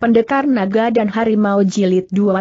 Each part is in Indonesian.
Pendekar Naga dan Harimau Jilid 12.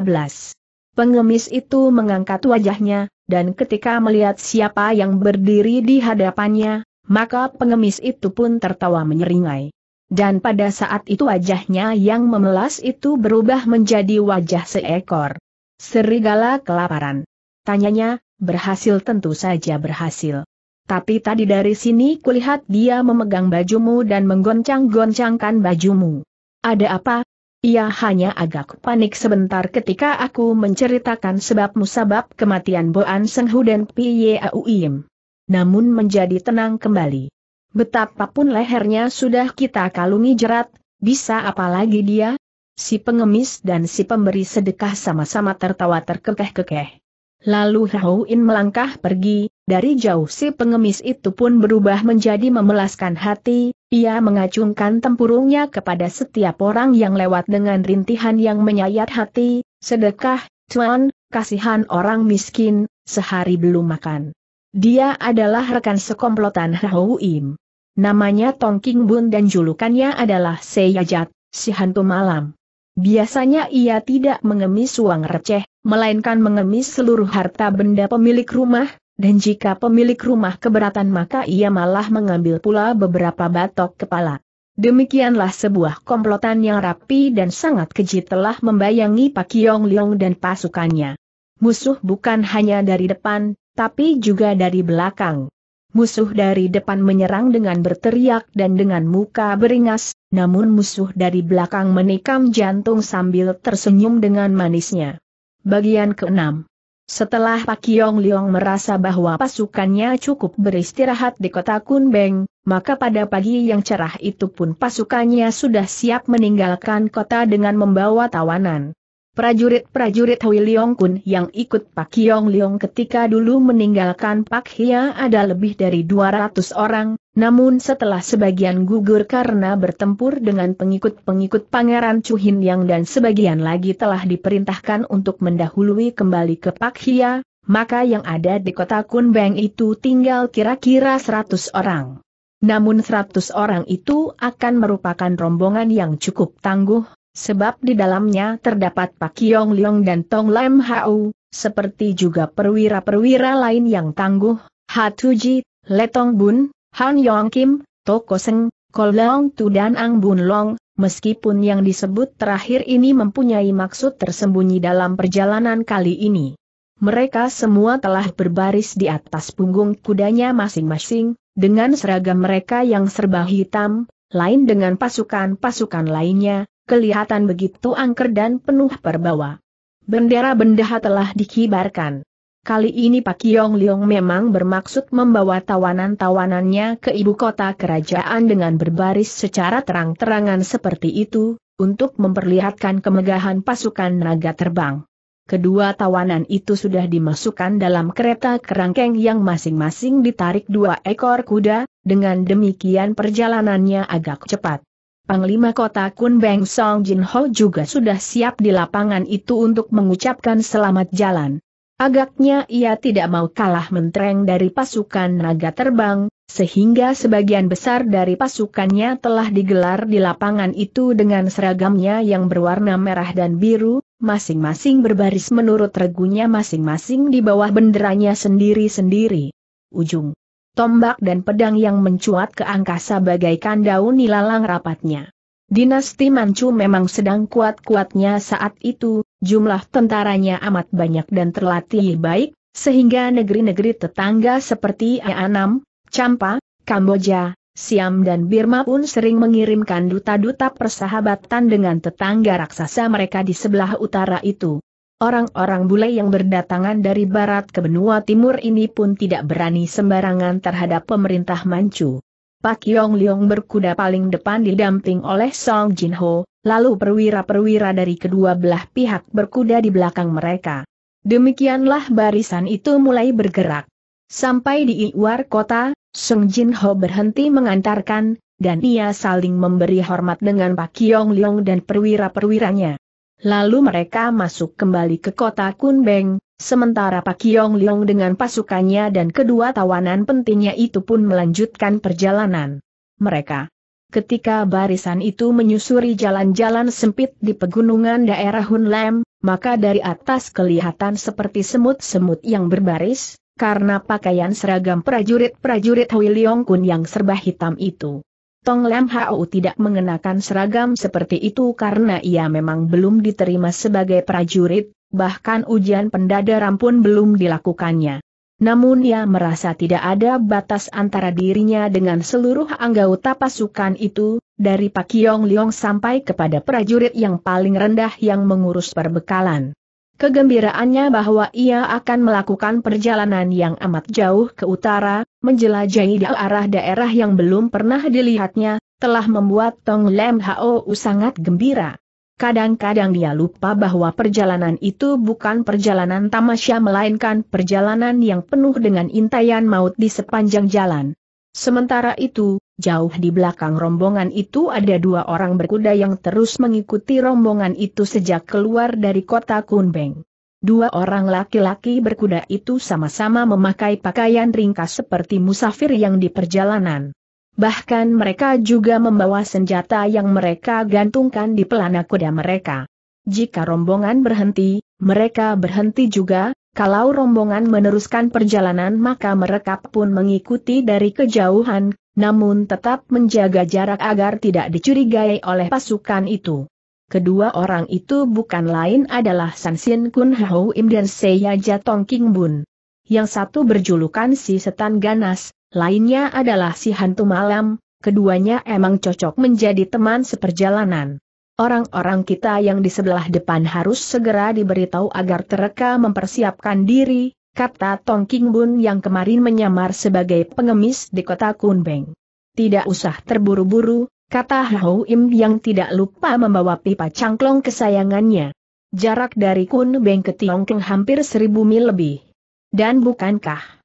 Pengemis itu mengangkat wajahnya, dan ketika melihat siapa yang berdiri di hadapannya, maka pengemis itu pun tertawa menyeringai. Dan pada saat itu wajahnya yang memelas itu berubah menjadi wajah seekor serigala kelaparan. Tanyanya, berhasil tentu saja berhasil. Tapi tadi dari sini kulihat dia memegang bajumu dan menggoncang-goncangkan bajumu. Ada apa, ia hanya agak panik sebentar ketika aku menceritakan sebab musabab kematian Boan Senghu dan Piye Auim. Namun menjadi tenang kembali. Betapapun lehernya sudah kita kalungi jerat, bisa apalagi dia? Si pengemis dan si pemberi sedekah sama-sama tertawa terkekeh-kekeh. Lalu In melangkah pergi, dari jauh si pengemis itu pun berubah menjadi memelaskan hati, ia mengacungkan tempurungnya kepada setiap orang yang lewat dengan rintihan yang menyayat hati, sedekah, cuan, kasihan orang miskin, sehari belum makan. Dia adalah rekan sekomplotan Im. Namanya Tong King Bun dan julukannya adalah Seyajat, si hantu malam. Biasanya ia tidak mengemis uang receh, melainkan mengemis seluruh harta benda pemilik rumah, dan jika pemilik rumah keberatan maka ia malah mengambil pula beberapa batok kepala. Demikianlah sebuah komplotan yang rapi dan sangat keji telah membayangi Pak Yong Leong dan pasukannya. Musuh bukan hanya dari depan, tapi juga dari belakang. Musuh dari depan menyerang dengan berteriak dan dengan muka beringas, namun musuh dari belakang menikam jantung sambil tersenyum dengan manisnya. Bagian keenam setelah Pak Yong Leong merasa bahwa pasukannya cukup beristirahat di kota Kunbeng, maka pada pagi yang cerah itu pun pasukannya sudah siap meninggalkan kota dengan membawa tawanan. Prajurit-prajurit Hui Leong Kun yang ikut Pak Yong Leong ketika dulu meninggalkan Pak Hia ada lebih dari 200 orang, namun setelah sebagian gugur karena bertempur dengan pengikut-pengikut Pangeran Chuhin Yang dan sebagian lagi telah diperintahkan untuk mendahului kembali ke Pak Hia, maka yang ada di kota Kunbeng itu tinggal kira-kira 100 orang. Namun 100 orang itu akan merupakan rombongan yang cukup tangguh, sebab di dalamnya terdapat Pak Yong Leong dan Tong Lam Hau, seperti juga perwira-perwira lain yang tangguh, Hatuji, Letong Bun, Han Yong Kim, Toko Seng, Kol Leong Tu dan Ang Bun Long, meskipun yang disebut terakhir ini mempunyai maksud tersembunyi dalam perjalanan kali ini. Mereka semua telah berbaris di atas punggung kudanya masing-masing, dengan seragam mereka yang serba hitam, lain dengan pasukan-pasukan lainnya, kelihatan begitu angker dan penuh perbawa. Bendera bendaha telah dikibarkan. Kali ini Pak Yong Leong memang bermaksud membawa tawanan-tawanannya ke ibu kota kerajaan dengan berbaris secara terang-terangan seperti itu, untuk memperlihatkan kemegahan pasukan naga terbang. Kedua tawanan itu sudah dimasukkan dalam kereta kerangkeng yang masing-masing ditarik dua ekor kuda, dengan demikian perjalanannya agak cepat. Panglima kota Kun Beng Song Jin Ho juga sudah siap di lapangan itu untuk mengucapkan selamat jalan. Agaknya ia tidak mau kalah mentereng dari pasukan naga terbang, sehingga sebagian besar dari pasukannya telah digelar di lapangan itu dengan seragamnya yang berwarna merah dan biru, masing-masing berbaris menurut regunya masing-masing di bawah benderanya sendiri-sendiri. Ujung tombak dan pedang yang mencuat ke angkasa bagaikan daun nilalang rapatnya. Dinasti Manchu memang sedang kuat-kuatnya saat itu, Jumlah tentaranya amat banyak dan terlatih baik, sehingga negeri-negeri tetangga seperti Anam, Champa, Kamboja, Siam dan Birma pun sering mengirimkan duta-duta persahabatan dengan tetangga raksasa mereka di sebelah utara itu. Orang-orang bule yang berdatangan dari barat ke benua timur ini pun tidak berani sembarangan terhadap pemerintah Manchu. Pak Yong Leong berkuda paling depan didamping oleh Song Jin Ho, lalu perwira-perwira dari kedua belah pihak berkuda di belakang mereka. Demikianlah barisan itu mulai bergerak. Sampai di luar kota, Song Jin Ho berhenti mengantarkan, dan ia saling memberi hormat dengan Pak Yong Leong dan perwira-perwiranya. Lalu mereka masuk kembali ke kota Kunbeng, Sementara Pak Yong Leong dengan pasukannya dan kedua tawanan pentingnya itu pun melanjutkan perjalanan. Mereka Ketika barisan itu menyusuri jalan-jalan sempit di pegunungan daerah Hunlem, maka dari atas kelihatan seperti semut-semut yang berbaris, karena pakaian seragam prajurit-prajurit Leong Kun yang serba hitam itu. Tong Lam Hao tidak mengenakan seragam seperti itu karena ia memang belum diterima sebagai prajurit, bahkan ujian pendadaran pun belum dilakukannya. Namun ia merasa tidak ada batas antara dirinya dengan seluruh anggota pasukan itu, dari Pak Yong Liong sampai kepada prajurit yang paling rendah yang mengurus perbekalan. Kegembiraannya bahwa ia akan melakukan perjalanan yang amat jauh ke utara, menjelajahi daerah daerah yang belum pernah dilihatnya, telah membuat Tong Lem Hao sangat gembira. Kadang-kadang dia lupa bahwa perjalanan itu bukan perjalanan tamasya melainkan perjalanan yang penuh dengan intayan maut di sepanjang jalan. Sementara itu, jauh di belakang rombongan itu ada dua orang berkuda yang terus mengikuti rombongan itu sejak keluar dari kota Kunbeng. Dua orang laki-laki berkuda itu sama-sama memakai pakaian ringkas seperti musafir yang di perjalanan bahkan mereka juga membawa senjata yang mereka gantungkan di pelana kuda mereka. Jika rombongan berhenti, mereka berhenti juga, kalau rombongan meneruskan perjalanan maka mereka pun mengikuti dari kejauhan, namun tetap menjaga jarak agar tidak dicurigai oleh pasukan itu. Kedua orang itu bukan lain adalah San Sansin Kun Hao Im dan Seiya Jatong King Bun. Yang satu berjulukan si Setan Ganas, Lainnya adalah si hantu malam, keduanya emang cocok menjadi teman seperjalanan. Orang-orang kita yang di sebelah depan harus segera diberitahu agar tereka mempersiapkan diri, kata Tong King Bun yang kemarin menyamar sebagai pengemis di kota Kunbeng. Tidak usah terburu-buru, kata Hao Im yang tidak lupa membawa pipa cangklong kesayangannya. Jarak dari Kunbeng ke Tiongkeng hampir seribu mil lebih. Dan bukankah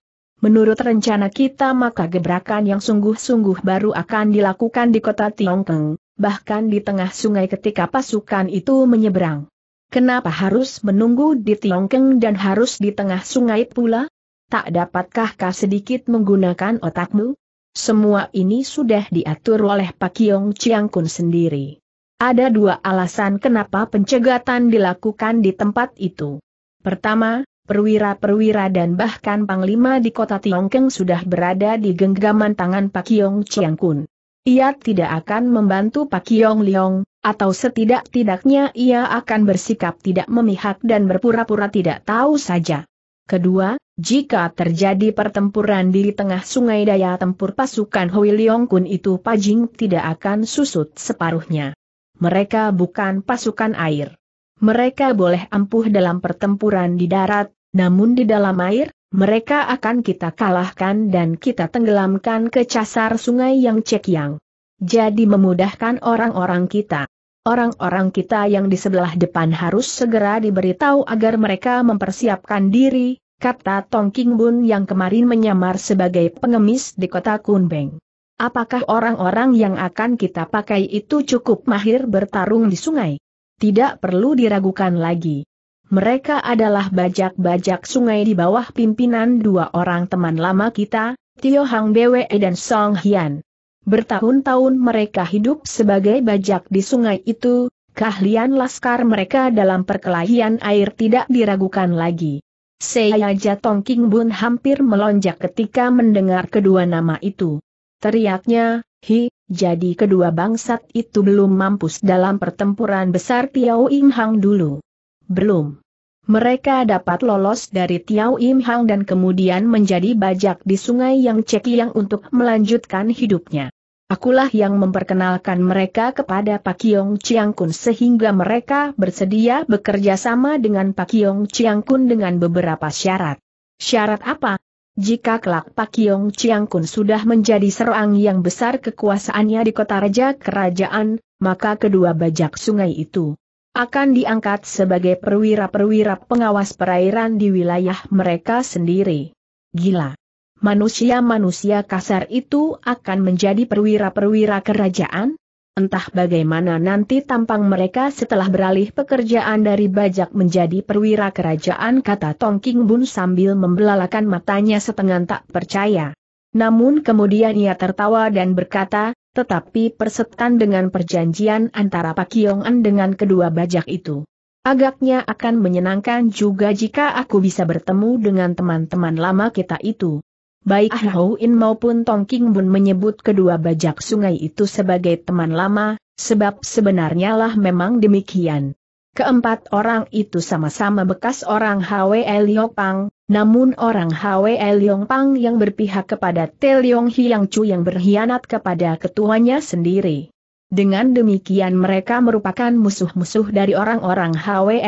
Menurut rencana kita maka gebrakan yang sungguh-sungguh baru akan dilakukan di kota Tiongkeng, bahkan di tengah sungai ketika pasukan itu menyeberang. Kenapa harus menunggu di Tiongkeng dan harus di tengah sungai pula? Tak dapatkah kau sedikit menggunakan otakmu? Semua ini sudah diatur oleh Pak Kiong Kun sendiri. Ada dua alasan kenapa pencegatan dilakukan di tempat itu. Pertama, perwira-perwira dan bahkan panglima di kota Tiongkeng sudah berada di genggaman tangan Pak Yong Chiang Kun. Ia tidak akan membantu Pak Yong Leong, atau setidak-tidaknya ia akan bersikap tidak memihak dan berpura-pura tidak tahu saja. Kedua, jika terjadi pertempuran di tengah sungai daya tempur pasukan Hui Leong Kun itu Pajing tidak akan susut separuhnya. Mereka bukan pasukan air mereka boleh ampuh dalam pertempuran di darat, namun di dalam air, mereka akan kita kalahkan dan kita tenggelamkan ke casar sungai yang cek yang. Jadi memudahkan orang-orang kita. Orang-orang kita yang di sebelah depan harus segera diberitahu agar mereka mempersiapkan diri, kata Tong King Bun yang kemarin menyamar sebagai pengemis di kota Kunbeng. Apakah orang-orang yang akan kita pakai itu cukup mahir bertarung di sungai? tidak perlu diragukan lagi. Mereka adalah bajak-bajak sungai di bawah pimpinan dua orang teman lama kita, Tio Hang Bwe dan Song Hian. Bertahun-tahun mereka hidup sebagai bajak di sungai itu, keahlian laskar mereka dalam perkelahian air tidak diragukan lagi. Seyaja Tong King Bun hampir melonjak ketika mendengar kedua nama itu. Teriaknya, Hi, jadi kedua bangsat itu belum mampus dalam pertempuran besar Tiao Im Hang dulu. Belum. Mereka dapat lolos dari Tiao Im Hang dan kemudian menjadi bajak di sungai yang cekiang untuk melanjutkan hidupnya. Akulah yang memperkenalkan mereka kepada Pak Yong Chiang Kun sehingga mereka bersedia bekerja sama dengan Pak Yong Chiang Kun dengan beberapa syarat. Syarat apa? Jika kelak Pak Yong Chiang Kun sudah menjadi serang yang besar kekuasaannya di kota raja kerajaan, maka kedua bajak sungai itu akan diangkat sebagai perwira-perwira pengawas perairan di wilayah mereka sendiri. Gila! Manusia-manusia kasar itu akan menjadi perwira-perwira kerajaan? Entah bagaimana nanti tampang mereka setelah beralih pekerjaan dari bajak menjadi perwira kerajaan kata Tong King Bun sambil membelalakan matanya setengah tak percaya. Namun kemudian ia tertawa dan berkata, tetapi persetan dengan perjanjian antara Pak yong An dengan kedua bajak itu. Agaknya akan menyenangkan juga jika aku bisa bertemu dengan teman-teman lama kita itu. Baik Hau In maupun Tong King Bun menyebut kedua bajak sungai itu sebagai teman lama, sebab sebenarnya lah memang demikian. Keempat orang itu sama-sama bekas orang Hwe Pang, namun orang Hwe Pang yang berpihak kepada Yong Hiang Chu yang berkhianat kepada ketuanya sendiri. Dengan demikian mereka merupakan musuh-musuh dari orang-orang Hwe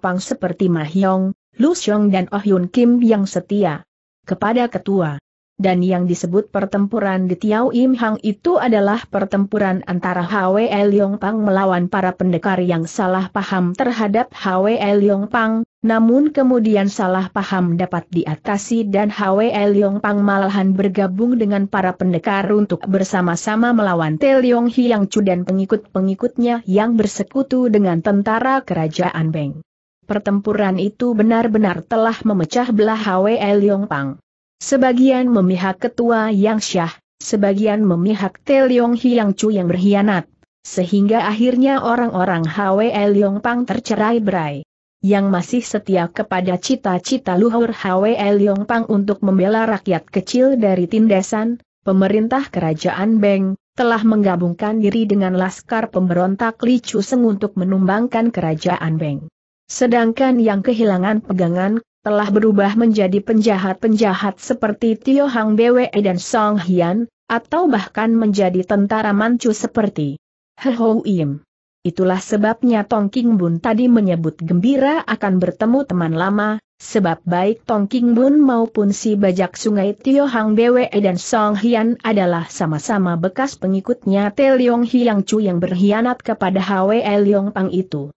Pang seperti Mahyong, Lu Xiong dan Oh Yun Kim yang setia kepada ketua. Dan yang disebut pertempuran di Tiau Im Hang itu adalah pertempuran antara Hwe Yong Pang melawan para pendekar yang salah paham terhadap Hwe Yong Pang, namun kemudian salah paham dapat diatasi dan Hwe Yong Pang malahan bergabung dengan para pendekar untuk bersama-sama melawan Te Leong Hiang Chu dan pengikut-pengikutnya yang bersekutu dengan tentara kerajaan Beng pertempuran itu benar-benar telah memecah belah Hwe Pang. Sebagian memihak ketua Yang Syah, sebagian memihak Teliong Hiang Chu yang berkhianat, sehingga akhirnya orang-orang Hwe Pang tercerai berai. Yang masih setia kepada cita-cita luhur Hwe Pang untuk membela rakyat kecil dari tindasan, pemerintah kerajaan Beng, telah menggabungkan diri dengan laskar pemberontak Licu Seng untuk menumbangkan kerajaan Beng. Sedangkan yang kehilangan pegangan, telah berubah menjadi penjahat-penjahat seperti Tio Hang Bwe dan Song Hian, atau bahkan menjadi tentara mancu seperti He Ho Im. Itulah sebabnya Tong King Bun tadi menyebut gembira akan bertemu teman lama, sebab baik Tong King Bun maupun si bajak sungai Tio Hang Bwe dan Song Hian adalah sama-sama bekas pengikutnya Te Leong Hiang Chu yang berkhianat kepada Hwe Leong Pang itu.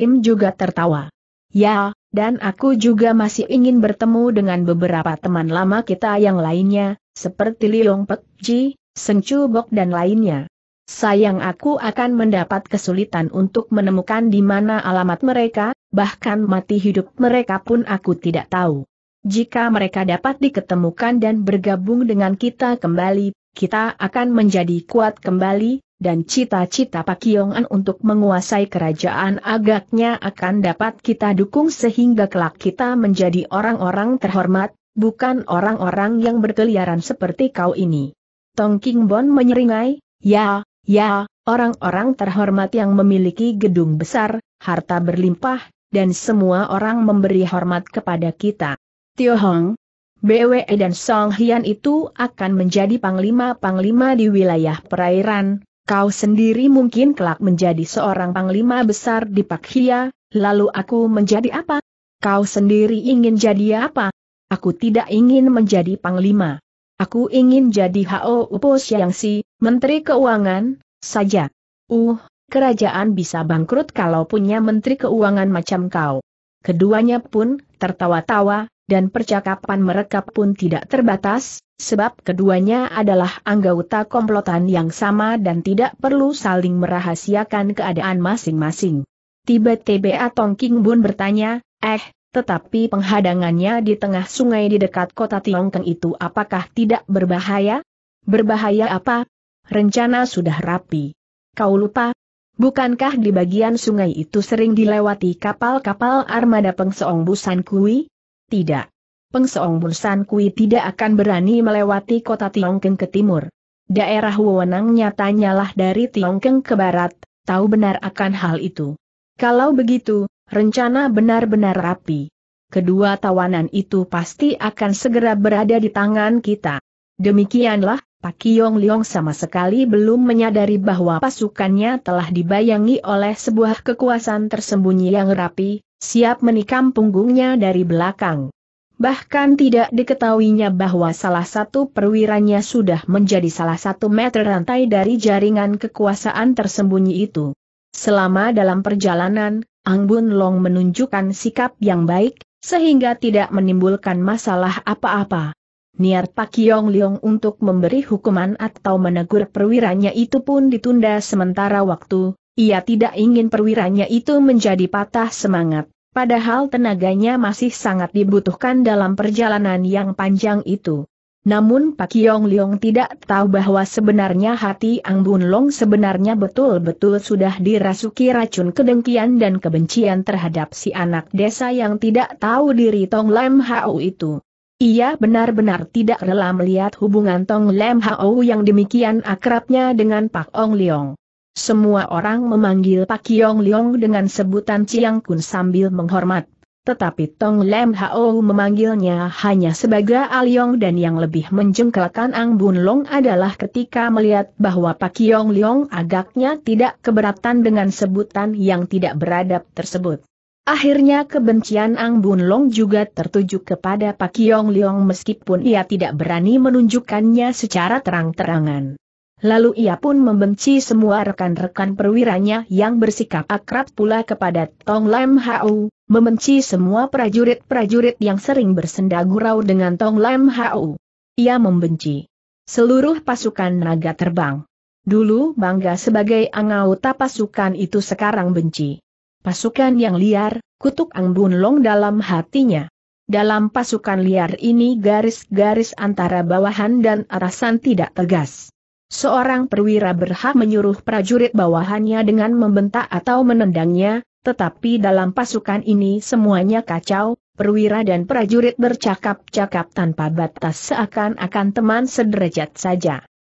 Im juga tertawa. Ya, dan aku juga masih ingin bertemu dengan beberapa teman lama kita yang lainnya, seperti Liong Pek Ji, Seng Chu Bok dan lainnya. Sayang aku akan mendapat kesulitan untuk menemukan di mana alamat mereka, bahkan mati hidup mereka pun aku tidak tahu. Jika mereka dapat diketemukan dan bergabung dengan kita kembali, kita akan menjadi kuat kembali, dan cita-cita Pak Yong An untuk menguasai kerajaan agaknya akan dapat kita dukung sehingga kelak kita menjadi orang-orang terhormat, bukan orang-orang yang berkeliaran seperti kau ini. Tong King Bon menyeringai, ya, ya, orang-orang terhormat yang memiliki gedung besar, harta berlimpah, dan semua orang memberi hormat kepada kita. Tio Hong, BWE dan Song Hian itu akan menjadi panglima-panglima di wilayah perairan, Kau sendiri mungkin kelak menjadi seorang panglima besar di Pak Hia, lalu aku menjadi apa? Kau sendiri ingin jadi apa? Aku tidak ingin menjadi panglima. Aku ingin jadi H.O. Upo Si, Menteri Keuangan, saja. Uh, kerajaan bisa bangkrut kalau punya Menteri Keuangan macam kau. Keduanya pun tertawa-tawa, dan percakapan mereka pun tidak terbatas, sebab keduanya adalah anggota komplotan yang sama dan tidak perlu saling merahasiakan keadaan masing-masing. Tiba-tiba Tong King Bun bertanya, eh, tetapi penghadangannya di tengah sungai di dekat kota Tiongkeng itu apakah tidak berbahaya? Berbahaya apa? Rencana sudah rapi. Kau lupa, Bukankah di bagian sungai itu sering dilewati kapal-kapal armada pengseong Busan Kui? Tidak. Pengseong Bursan Kui tidak akan berani melewati kota Tiongkeng ke timur. Daerah wewenangnya tanyalah dari Tiongkeng ke barat, tahu benar akan hal itu. Kalau begitu, rencana benar-benar rapi. Kedua tawanan itu pasti akan segera berada di tangan kita. Demikianlah, Pak Kiong Liong sama sekali belum menyadari bahwa pasukannya telah dibayangi oleh sebuah kekuasaan tersembunyi yang rapi, siap menikam punggungnya dari belakang. Bahkan tidak diketahuinya bahwa salah satu perwiranya sudah menjadi salah satu meter rantai dari jaringan kekuasaan tersembunyi itu. Selama dalam perjalanan, Ang Bun Long menunjukkan sikap yang baik, sehingga tidak menimbulkan masalah apa-apa. Niat Pak Yong Leong untuk memberi hukuman atau menegur perwiranya itu pun ditunda sementara waktu, ia tidak ingin perwiranya itu menjadi patah semangat, padahal tenaganya masih sangat dibutuhkan dalam perjalanan yang panjang itu. Namun Pak Yong Leong tidak tahu bahwa sebenarnya hati Ang Bun Long sebenarnya betul-betul sudah dirasuki racun kedengkian dan kebencian terhadap si anak desa yang tidak tahu diri Tong Lam Hau itu. Ia benar-benar tidak rela melihat hubungan Tong Lam Hau yang demikian akrabnya dengan Pak Ong Leong. Semua orang memanggil Pak Yong Liong dengan sebutan Ciang Kun sambil menghormat. Tetapi Tong Lem Hao memanggilnya hanya sebagai Aliong dan yang lebih menjengkelkan Ang Bun Long adalah ketika melihat bahwa Pak Yong Liong agaknya tidak keberatan dengan sebutan yang tidak beradab tersebut. Akhirnya kebencian Ang Bun Long juga tertuju kepada Pak Yong Liong meskipun ia tidak berani menunjukkannya secara terang-terangan. Lalu ia pun membenci semua rekan-rekan perwiranya yang bersikap akrab pula kepada Tong Lam Hau, membenci semua prajurit-prajurit yang sering bersenda gurau dengan Tong Lam Hau. Ia membenci seluruh pasukan naga terbang. Dulu bangga sebagai anggota pasukan itu sekarang benci. Pasukan yang liar, kutuk Ang Bun Long dalam hatinya. Dalam pasukan liar ini garis-garis antara bawahan dan atasan tidak tegas. Seorang perwira berhak menyuruh prajurit bawahannya dengan membentak atau menendangnya, tetapi dalam pasukan ini semuanya kacau, perwira dan prajurit bercakap-cakap tanpa batas seakan-akan teman sederajat saja.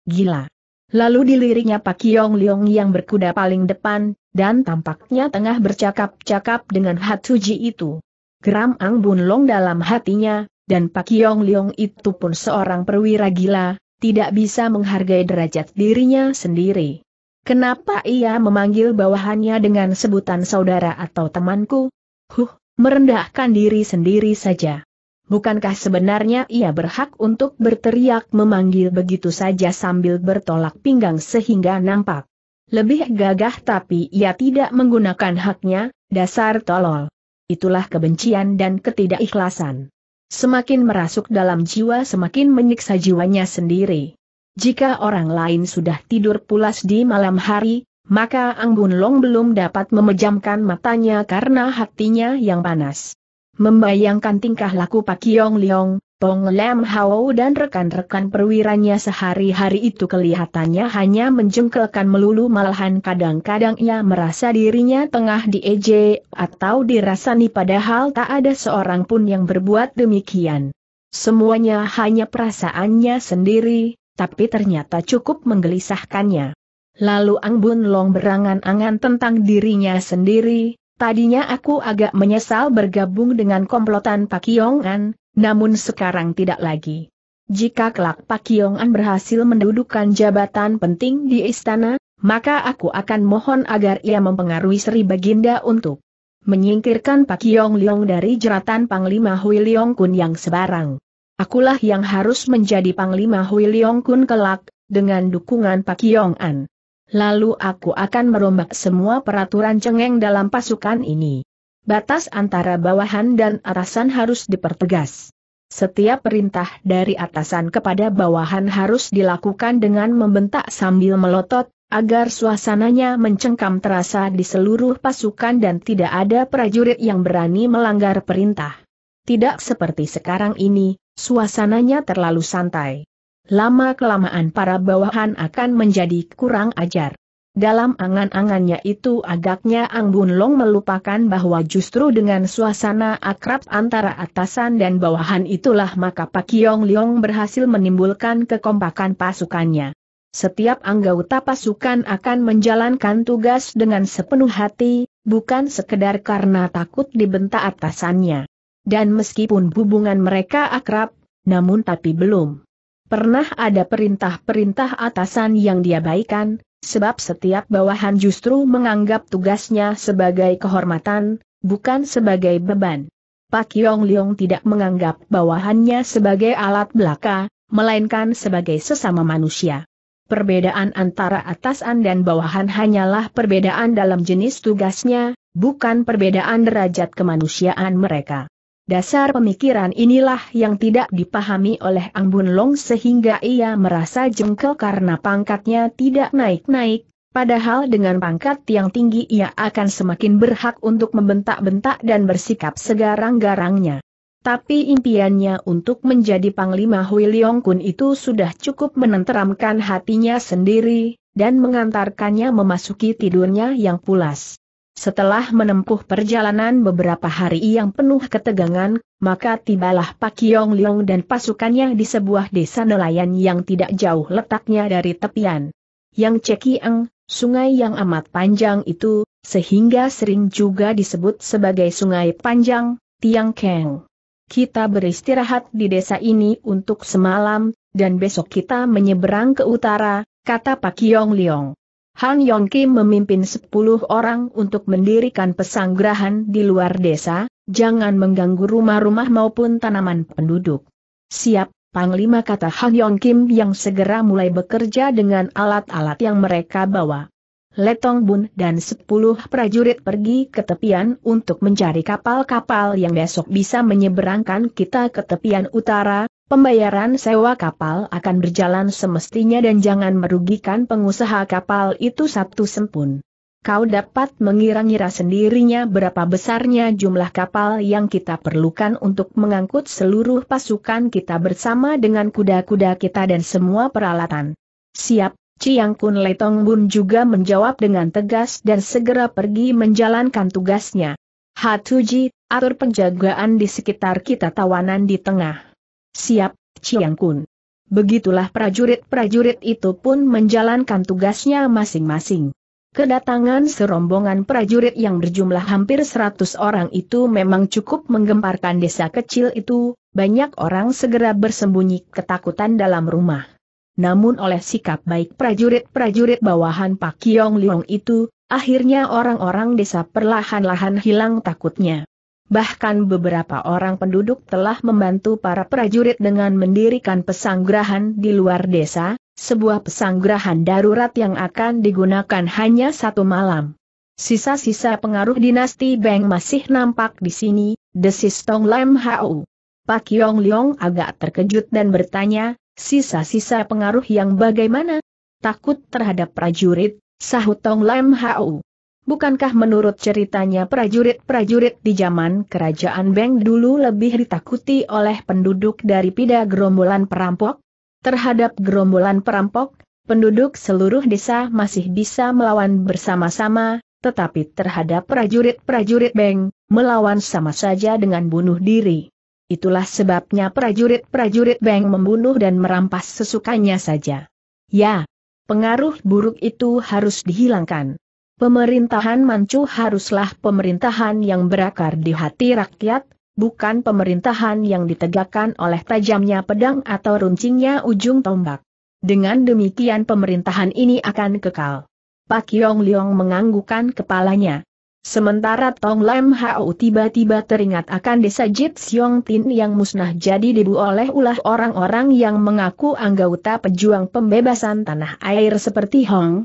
Gila. Lalu dilirinya Pak Yong Leong yang berkuda paling depan, dan tampaknya tengah bercakap-cakap dengan Suji itu. Geram Ang Bun Long dalam hatinya, dan Pak Yong Leong itu pun seorang perwira gila, tidak bisa menghargai derajat dirinya sendiri. Kenapa ia memanggil bawahannya dengan sebutan saudara atau temanku? Huh, merendahkan diri sendiri saja. Bukankah sebenarnya ia berhak untuk berteriak memanggil begitu saja sambil bertolak pinggang sehingga nampak lebih gagah tapi ia tidak menggunakan haknya, dasar tolol. Itulah kebencian dan ketidakikhlasan semakin merasuk dalam jiwa semakin menyiksa jiwanya sendiri. Jika orang lain sudah tidur pulas di malam hari, maka Ang Bun Long belum dapat memejamkan matanya karena hatinya yang panas. Membayangkan tingkah laku Pak Yong Leong, Pong Lam Hao dan rekan-rekan perwiranya sehari-hari itu kelihatannya hanya menjengkelkan melulu malahan kadang-kadang ia merasa dirinya tengah diejek atau dirasani padahal tak ada seorang pun yang berbuat demikian. Semuanya hanya perasaannya sendiri, tapi ternyata cukup menggelisahkannya. Lalu Ang Bun Long berangan-angan tentang dirinya sendiri, tadinya aku agak menyesal bergabung dengan komplotan Pak Yong An, namun sekarang tidak lagi. Jika kelak Pak Yong-an berhasil mendudukan jabatan penting di istana, maka aku akan mohon agar ia mempengaruhi Sri Baginda untuk menyingkirkan Pak Yong Leong dari jeratan Panglima Hui Leong Kun yang sebarang. Akulah yang harus menjadi Panglima Hui Leong Kun kelak, dengan dukungan Pak Yong An. Lalu aku akan merombak semua peraturan cengeng dalam pasukan ini batas antara bawahan dan atasan harus dipertegas. Setiap perintah dari atasan kepada bawahan harus dilakukan dengan membentak sambil melotot, agar suasananya mencengkam terasa di seluruh pasukan dan tidak ada prajurit yang berani melanggar perintah. Tidak seperti sekarang ini, suasananya terlalu santai. Lama-kelamaan para bawahan akan menjadi kurang ajar. Dalam angan-angannya itu agaknya Ang Bun Long melupakan bahwa justru dengan suasana akrab antara atasan dan bawahan itulah maka Pak Yong Leong berhasil menimbulkan kekompakan pasukannya. Setiap anggota pasukan akan menjalankan tugas dengan sepenuh hati, bukan sekedar karena takut dibentak atasannya. Dan meskipun hubungan mereka akrab, namun tapi belum pernah ada perintah-perintah atasan yang diabaikan, sebab setiap bawahan justru menganggap tugasnya sebagai kehormatan, bukan sebagai beban. Pak Yong Leong tidak menganggap bawahannya sebagai alat belaka, melainkan sebagai sesama manusia. Perbedaan antara atasan dan bawahan hanyalah perbedaan dalam jenis tugasnya, bukan perbedaan derajat kemanusiaan mereka. Dasar pemikiran inilah yang tidak dipahami oleh Ang Bun Long sehingga ia merasa jengkel karena pangkatnya tidak naik-naik, Padahal dengan pangkat yang tinggi ia akan semakin berhak untuk membentak-bentak dan bersikap segarang-garangnya. Tapi impiannya untuk menjadi Panglima Hui Leong Kun itu sudah cukup menenteramkan hatinya sendiri, dan mengantarkannya memasuki tidurnya yang pulas. Setelah menempuh perjalanan beberapa hari yang penuh ketegangan, maka tibalah Pak Yong Leong dan pasukannya di sebuah desa nelayan yang tidak jauh letaknya dari tepian. Yang Cekiang, sungai yang amat panjang itu, sehingga sering juga disebut sebagai sungai panjang, Tiang Keng. Kita beristirahat di desa ini untuk semalam, dan besok kita menyeberang ke utara, kata Pak Yong Leong. Han Yong Kim memimpin 10 orang untuk mendirikan pesanggrahan di luar desa, jangan mengganggu rumah-rumah maupun tanaman penduduk. Siap, Panglima kata Han Yong Kim yang segera mulai bekerja dengan alat-alat yang mereka bawa. Letong Bun dan 10 prajurit pergi ke tepian untuk mencari kapal-kapal yang besok bisa menyeberangkan kita ke tepian utara, Pembayaran sewa kapal akan berjalan semestinya dan jangan merugikan pengusaha kapal itu satu sempun. Kau dapat mengira-ngira sendirinya berapa besarnya jumlah kapal yang kita perlukan untuk mengangkut seluruh pasukan kita bersama dengan kuda-kuda kita dan semua peralatan. Siap, Chiang Kun Letong Bun juga menjawab dengan tegas dan segera pergi menjalankan tugasnya. Hatuji, atur penjagaan di sekitar kita tawanan di tengah. Siap, Chiang Kun. Begitulah prajurit-prajurit itu pun menjalankan tugasnya masing-masing. Kedatangan serombongan prajurit yang berjumlah hampir 100 orang itu memang cukup menggemparkan desa kecil itu, banyak orang segera bersembunyi ketakutan dalam rumah. Namun oleh sikap baik prajurit-prajurit bawahan Pak Kiong Liong itu, akhirnya orang-orang desa perlahan-lahan hilang takutnya. Bahkan beberapa orang penduduk telah membantu para prajurit dengan mendirikan pesanggrahan di luar desa, sebuah pesanggrahan darurat yang akan digunakan hanya satu malam. Sisa-sisa pengaruh dinasti Beng masih nampak di sini, desis Tong Lam Hau. Pak Yong Leong agak terkejut dan bertanya, sisa-sisa pengaruh yang bagaimana? Takut terhadap prajurit, sahut Tong Lam Hau. Bukankah menurut ceritanya prajurit-prajurit di zaman kerajaan Beng dulu lebih ditakuti oleh penduduk dari pida gerombolan perampok? Terhadap gerombolan perampok, penduduk seluruh desa masih bisa melawan bersama-sama, tetapi terhadap prajurit-prajurit Beng, melawan sama saja dengan bunuh diri. Itulah sebabnya prajurit-prajurit Beng membunuh dan merampas sesukanya saja. Ya, pengaruh buruk itu harus dihilangkan. Pemerintahan Manchu haruslah pemerintahan yang berakar di hati rakyat, bukan pemerintahan yang ditegakkan oleh tajamnya pedang atau runcingnya ujung tombak. Dengan demikian pemerintahan ini akan kekal. Pak Yong Leong menganggukan kepalanya. Sementara Tong Lam Hao tiba-tiba teringat akan desa Jit Siong Tin yang musnah jadi debu oleh ulah orang-orang yang mengaku anggota pejuang pembebasan tanah air seperti Hong,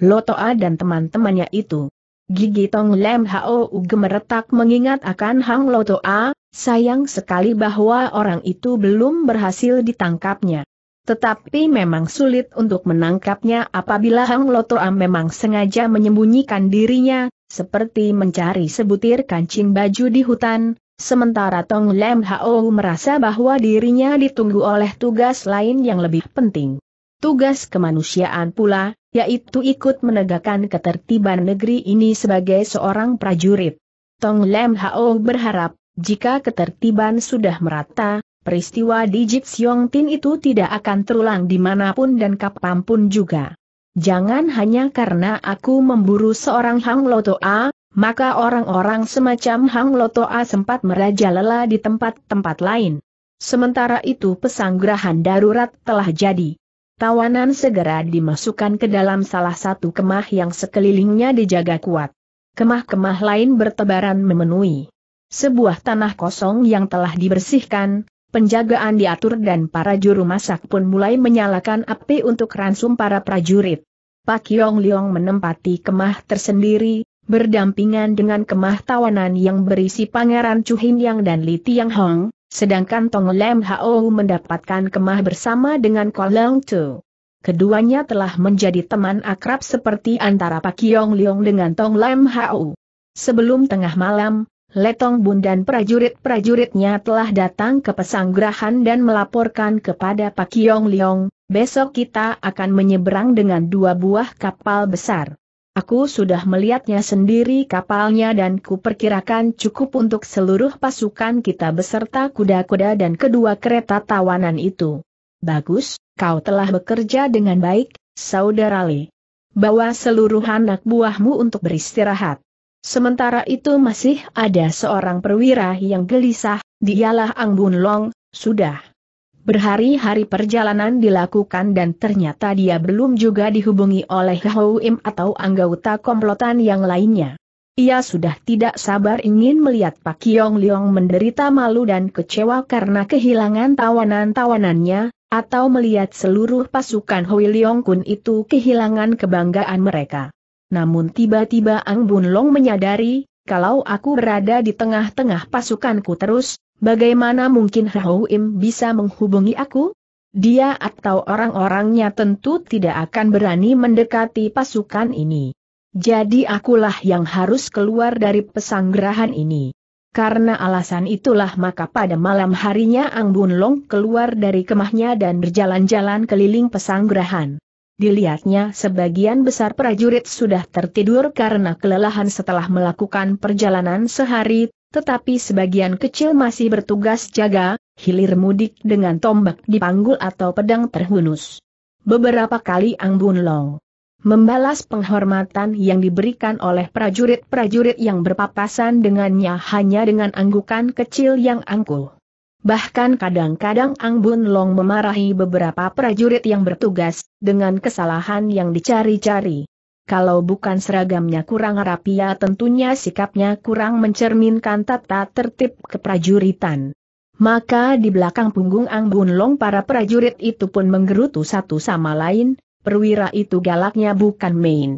Lotoa dan teman-temannya itu. Gigi Tong Lem Hou gemeretak mengingat akan Hang Lotoa, sayang sekali bahwa orang itu belum berhasil ditangkapnya. Tetapi memang sulit untuk menangkapnya apabila Hang Lotoa memang sengaja menyembunyikan dirinya, seperti mencari sebutir kancing baju di hutan, sementara Tong Lem Hao merasa bahwa dirinya ditunggu oleh tugas lain yang lebih penting. Tugas kemanusiaan pula, yaitu ikut menegakkan ketertiban negeri ini sebagai seorang prajurit. Tong Lem Hao berharap, jika ketertiban sudah merata, peristiwa di Jip Siong Tin itu tidak akan terulang dimanapun dan kapanpun juga. Jangan hanya karena aku memburu seorang Hang Loto A, maka orang-orang semacam Hang Loto A sempat merajalela di tempat-tempat lain. Sementara itu pesanggerahan darurat telah jadi tawanan segera dimasukkan ke dalam salah satu kemah yang sekelilingnya dijaga kuat. Kemah-kemah lain bertebaran memenuhi sebuah tanah kosong yang telah dibersihkan, penjagaan diatur dan para juru masak pun mulai menyalakan api untuk ransum para prajurit. Pak Yong Leong menempati kemah tersendiri, berdampingan dengan kemah tawanan yang berisi Pangeran Chu Hin Yang dan Li Tiang Hong, Sedangkan Tong Lem Hao mendapatkan kemah bersama dengan Kolong Tu. Keduanya telah menjadi teman akrab seperti antara Pak Yong Leong dengan Tong Lem Hao. Sebelum tengah malam, Letong Bun dan prajurit-prajuritnya telah datang ke pesanggrahan dan melaporkan kepada Pak Yong Leong, besok kita akan menyeberang dengan dua buah kapal besar. Aku sudah melihatnya sendiri kapalnya dan kuperkirakan cukup untuk seluruh pasukan kita beserta kuda-kuda dan kedua kereta tawanan itu. Bagus, kau telah bekerja dengan baik, Saudara Lee. Bawa seluruh anak buahmu untuk beristirahat. Sementara itu masih ada seorang perwira yang gelisah, dialah Ang Bun Long, sudah. Berhari-hari perjalanan dilakukan dan ternyata dia belum juga dihubungi oleh Houim atau anggota komplotan yang lainnya. Ia sudah tidak sabar ingin melihat Pak Yong Leong menderita malu dan kecewa karena kehilangan tawanan-tawanannya, atau melihat seluruh pasukan Hoi Leong Kun itu kehilangan kebanggaan mereka. Namun tiba-tiba Ang Bun Long menyadari, kalau aku berada di tengah-tengah pasukanku terus, Bagaimana mungkin Hao Im bisa menghubungi aku? Dia atau orang-orangnya tentu tidak akan berani mendekati pasukan ini. Jadi akulah yang harus keluar dari pesanggerahan ini. Karena alasan itulah maka pada malam harinya Ang Bun Long keluar dari kemahnya dan berjalan-jalan keliling pesanggerahan. Dilihatnya sebagian besar prajurit sudah tertidur karena kelelahan setelah melakukan perjalanan sehari, tetapi sebagian kecil masih bertugas jaga, hilir mudik dengan tombak dipanggul atau pedang terhunus. Beberapa kali Ang Bun Long membalas penghormatan yang diberikan oleh prajurit-prajurit yang berpapasan dengannya hanya dengan anggukan kecil yang angkuh. Bahkan kadang-kadang Ang Bun Long memarahi beberapa prajurit yang bertugas, dengan kesalahan yang dicari-cari kalau bukan seragamnya kurang rapi ya tentunya sikapnya kurang mencerminkan tata tertib keprajuritan. Maka di belakang punggung Ang Bun Long para prajurit itu pun menggerutu satu sama lain, perwira itu galaknya bukan main.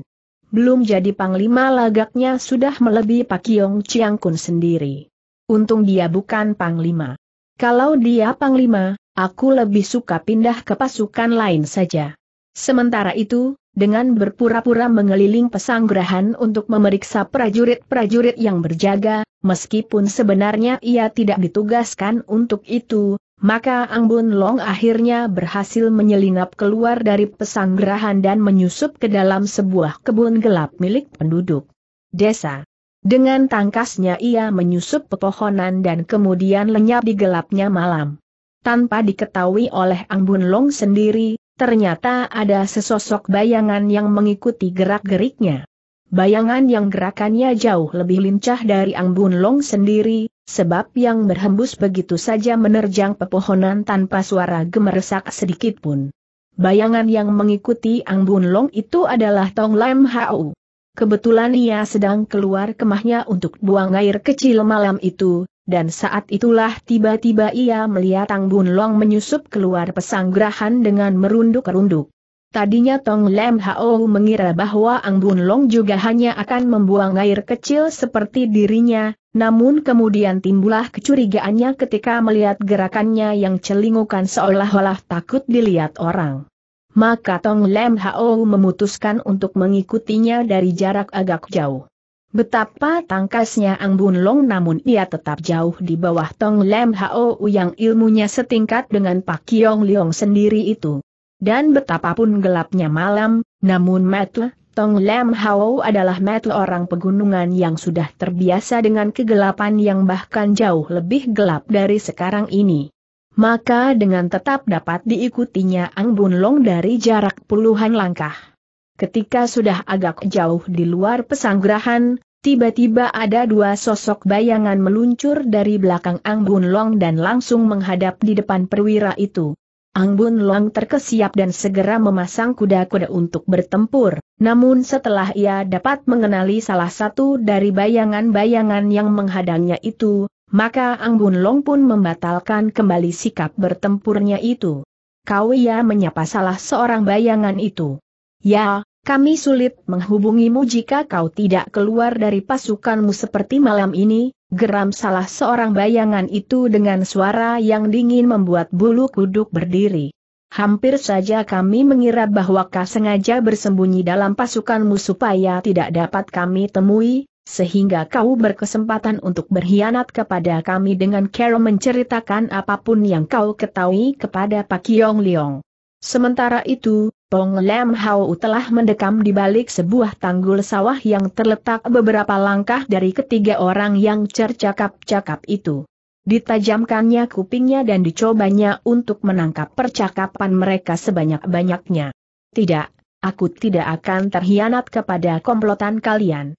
Belum jadi panglima lagaknya sudah melebihi Pak Yong Chiang Kun sendiri. Untung dia bukan panglima. Kalau dia panglima, aku lebih suka pindah ke pasukan lain saja. Sementara itu, dengan berpura-pura mengeliling pesanggrahan untuk memeriksa prajurit-prajurit yang berjaga, meskipun sebenarnya ia tidak ditugaskan untuk itu, maka Ang Bun Long akhirnya berhasil menyelinap keluar dari pesanggrahan dan menyusup ke dalam sebuah kebun gelap milik penduduk desa. Dengan tangkasnya ia menyusup pepohonan dan kemudian lenyap di gelapnya malam. Tanpa diketahui oleh Ang Bun Long sendiri, ternyata ada sesosok bayangan yang mengikuti gerak-geriknya. Bayangan yang gerakannya jauh lebih lincah dari Ang Bun Long sendiri, sebab yang berhembus begitu saja menerjang pepohonan tanpa suara gemeresak sedikitpun. Bayangan yang mengikuti Ang Bun Long itu adalah Tong Lam Hau. Kebetulan ia sedang keluar kemahnya untuk buang air kecil malam itu, dan saat itulah tiba-tiba ia melihat Tang Bun Long menyusup keluar pesanggrahan dengan merunduk-runduk. Tadinya Tong Lem Hao mengira bahwa Ang Bun Long juga hanya akan membuang air kecil seperti dirinya, namun kemudian timbullah kecurigaannya ketika melihat gerakannya yang celingukan seolah-olah takut dilihat orang. Maka Tong Lem Hao memutuskan untuk mengikutinya dari jarak agak jauh. Betapa tangkasnya Ang Bun Long namun ia tetap jauh di bawah Tong Lem Hao yang ilmunya setingkat dengan Pak Kiong Leong sendiri itu. Dan betapapun gelapnya malam, namun Matu, Tong Lem Hao adalah Matu orang pegunungan yang sudah terbiasa dengan kegelapan yang bahkan jauh lebih gelap dari sekarang ini. Maka dengan tetap dapat diikutinya Bun Long dari jarak puluhan langkah. Ketika sudah agak jauh di luar pesanggrahan, tiba-tiba ada dua sosok bayangan meluncur dari belakang Ang Bun Long dan langsung menghadap di depan perwira itu. Ang Bun Long terkesiap dan segera memasang kuda-kuda untuk bertempur, namun setelah ia dapat mengenali salah satu dari bayangan-bayangan yang menghadangnya itu, maka Ang Bun Long pun membatalkan kembali sikap bertempurnya itu. Kau ia ya menyapa salah seorang bayangan itu. Ya, kami sulit menghubungimu jika kau tidak keluar dari pasukanmu seperti malam ini, geram salah seorang bayangan itu dengan suara yang dingin membuat bulu kuduk berdiri. Hampir saja kami mengira bahwa kau sengaja bersembunyi dalam pasukanmu supaya tidak dapat kami temui, sehingga kau berkesempatan untuk berkhianat kepada kami dengan cara menceritakan apapun yang kau ketahui kepada Pak Yong Leong. Sementara itu, Pong Lam Hau telah mendekam di balik sebuah tanggul sawah yang terletak beberapa langkah dari ketiga orang yang cercakap-cakap itu. Ditajamkannya kupingnya dan dicobanya untuk menangkap percakapan mereka sebanyak-banyaknya. Tidak, aku tidak akan terhianat kepada komplotan kalian.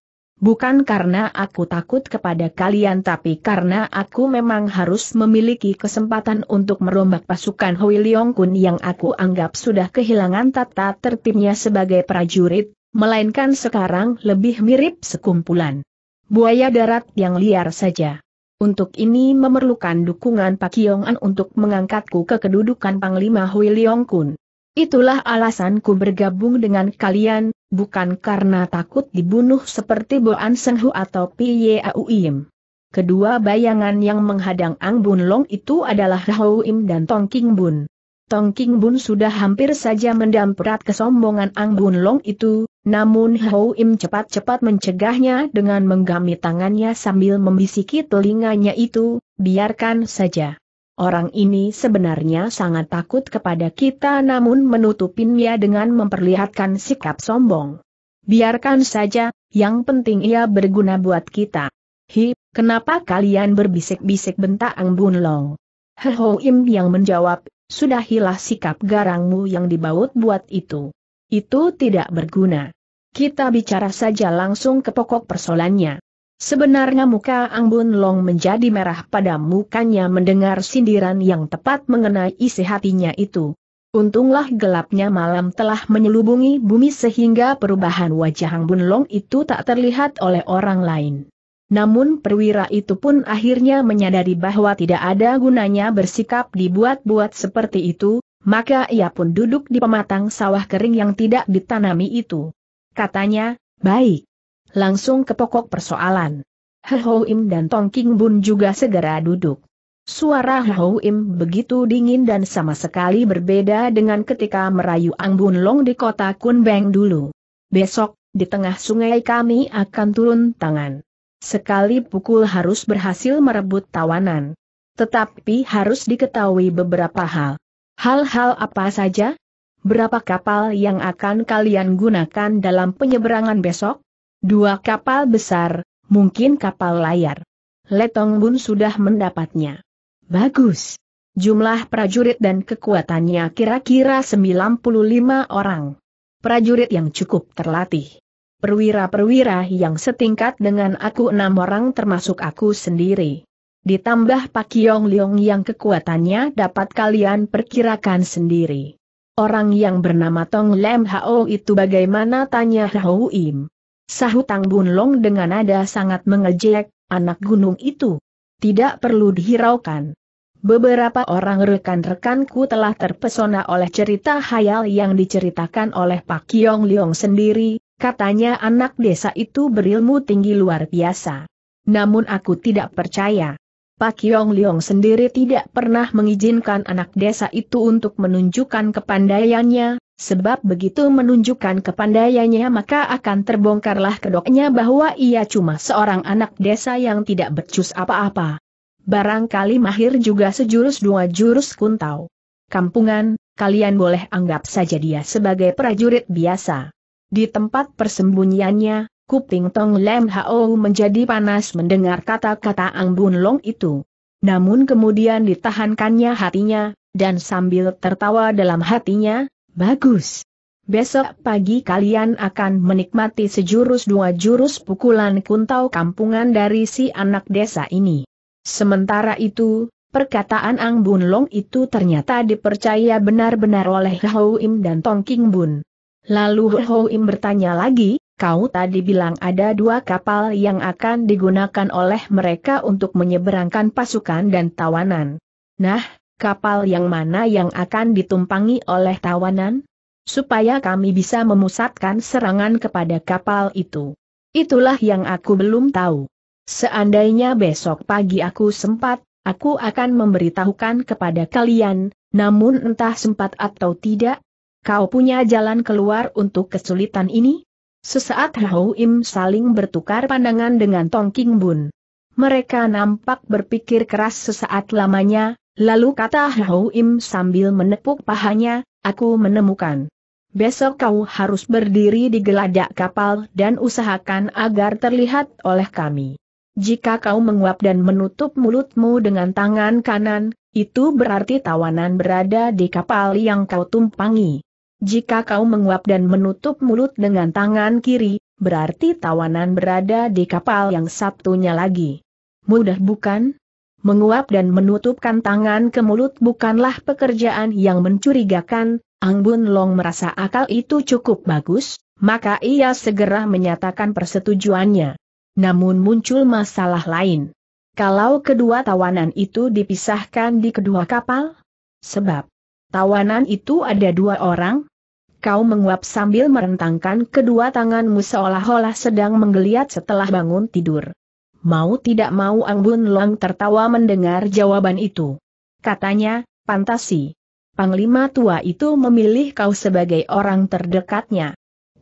Bukan karena aku takut kepada kalian tapi karena aku memang harus memiliki kesempatan untuk merombak pasukan Hui Leong Kun yang aku anggap sudah kehilangan tata tertibnya sebagai prajurit, melainkan sekarang lebih mirip sekumpulan buaya darat yang liar saja. Untuk ini memerlukan dukungan Pak Yong An untuk mengangkatku ke kedudukan Panglima Hui Leong Kun. Itulah alasanku bergabung dengan kalian, bukan karena takut dibunuh seperti Boan Senghu atau Piyauim. Auim. Kedua bayangan yang menghadang Ang Bun Long itu adalah Rahouim dan Tong King Bun. Tong King Bun sudah hampir saja mendamprat kesombongan Ang Bun Long itu, namun Im cepat-cepat mencegahnya dengan menggami tangannya sambil membisiki telinganya itu, biarkan saja. Orang ini sebenarnya sangat takut kepada kita namun menutupinnya dengan memperlihatkan sikap sombong. Biarkan saja, yang penting ia berguna buat kita. Hi, kenapa kalian berbisik-bisik bentak Ang Bun Long? Ho Im yang menjawab, sudah sudahilah sikap garangmu yang dibaut buat itu. Itu tidak berguna. Kita bicara saja langsung ke pokok persoalannya. Sebenarnya muka Ang Bun Long menjadi merah pada mukanya mendengar sindiran yang tepat mengenai isi hatinya itu. Untunglah gelapnya malam telah menyelubungi bumi sehingga perubahan wajah Bun Long itu tak terlihat oleh orang lain. Namun perwira itu pun akhirnya menyadari bahwa tidak ada gunanya bersikap dibuat-buat seperti itu, maka ia pun duduk di pematang sawah kering yang tidak ditanami itu. Katanya, baik langsung ke pokok persoalan. Ho Im dan Tong King Bun juga segera duduk. Suara Ho Im begitu dingin dan sama sekali berbeda dengan ketika merayu Ang Bun Long di kota Kunbeng dulu. Besok, di tengah sungai kami akan turun tangan. Sekali pukul harus berhasil merebut tawanan. Tetapi harus diketahui beberapa hal. Hal-hal apa saja? Berapa kapal yang akan kalian gunakan dalam penyeberangan besok? Dua kapal besar, mungkin kapal layar. Letong Bun sudah mendapatnya. Bagus. Jumlah prajurit dan kekuatannya kira-kira 95 orang. Prajurit yang cukup terlatih. Perwira-perwira yang setingkat dengan aku enam orang termasuk aku sendiri. Ditambah Pak Yong Leong yang kekuatannya dapat kalian perkirakan sendiri. Orang yang bernama Tong Lem Hao itu bagaimana tanya Hao Im. Sahutang Bunlong dengan nada sangat mengejek, anak gunung itu. Tidak perlu dihiraukan. Beberapa orang rekan-rekanku telah terpesona oleh cerita hayal yang diceritakan oleh Pak Yong Leong sendiri, katanya anak desa itu berilmu tinggi luar biasa. Namun aku tidak percaya. Pak Yong Leong sendiri tidak pernah mengizinkan anak desa itu untuk menunjukkan kepandaiannya, Sebab begitu menunjukkan kepandaiannya maka akan terbongkarlah kedoknya bahwa ia cuma seorang anak desa yang tidak becus apa-apa. Barangkali mahir juga sejurus dua jurus kuntau. Kampungan, kalian boleh anggap saja dia sebagai prajurit biasa. Di tempat persembunyiannya, kuping Tong Lem Hao menjadi panas mendengar kata-kata Ang Bun Long itu. Namun kemudian ditahankannya hatinya, dan sambil tertawa dalam hatinya, Bagus. Besok pagi kalian akan menikmati sejurus dua jurus pukulan kuntau kampungan dari si anak desa ini. Sementara itu, perkataan Ang Bun Long itu ternyata dipercaya benar-benar oleh Hou Im dan Tong King Bun. Lalu Hou Im bertanya lagi, kau tadi bilang ada dua kapal yang akan digunakan oleh mereka untuk menyeberangkan pasukan dan tawanan. Nah, kapal yang mana yang akan ditumpangi oleh tawanan? Supaya kami bisa memusatkan serangan kepada kapal itu. Itulah yang aku belum tahu. Seandainya besok pagi aku sempat, aku akan memberitahukan kepada kalian, namun entah sempat atau tidak, kau punya jalan keluar untuk kesulitan ini? Sesaat Hau saling bertukar pandangan dengan Tong King Bun. Mereka nampak berpikir keras sesaat lamanya, Lalu kata Hou sambil menepuk pahanya, aku menemukan. Besok kau harus berdiri di geladak kapal dan usahakan agar terlihat oleh kami. Jika kau menguap dan menutup mulutmu dengan tangan kanan, itu berarti tawanan berada di kapal yang kau tumpangi. Jika kau menguap dan menutup mulut dengan tangan kiri, berarti tawanan berada di kapal yang satunya lagi. Mudah bukan? Menguap dan menutupkan tangan ke mulut bukanlah pekerjaan yang mencurigakan, Ang Bun Long merasa akal itu cukup bagus, maka ia segera menyatakan persetujuannya. Namun muncul masalah lain. Kalau kedua tawanan itu dipisahkan di kedua kapal? Sebab, tawanan itu ada dua orang, kau menguap sambil merentangkan kedua tanganmu seolah-olah sedang menggeliat setelah bangun tidur. Mau tidak mau Ang Bun Long tertawa mendengar jawaban itu. Katanya, Pantasi. Panglima tua itu memilih kau sebagai orang terdekatnya.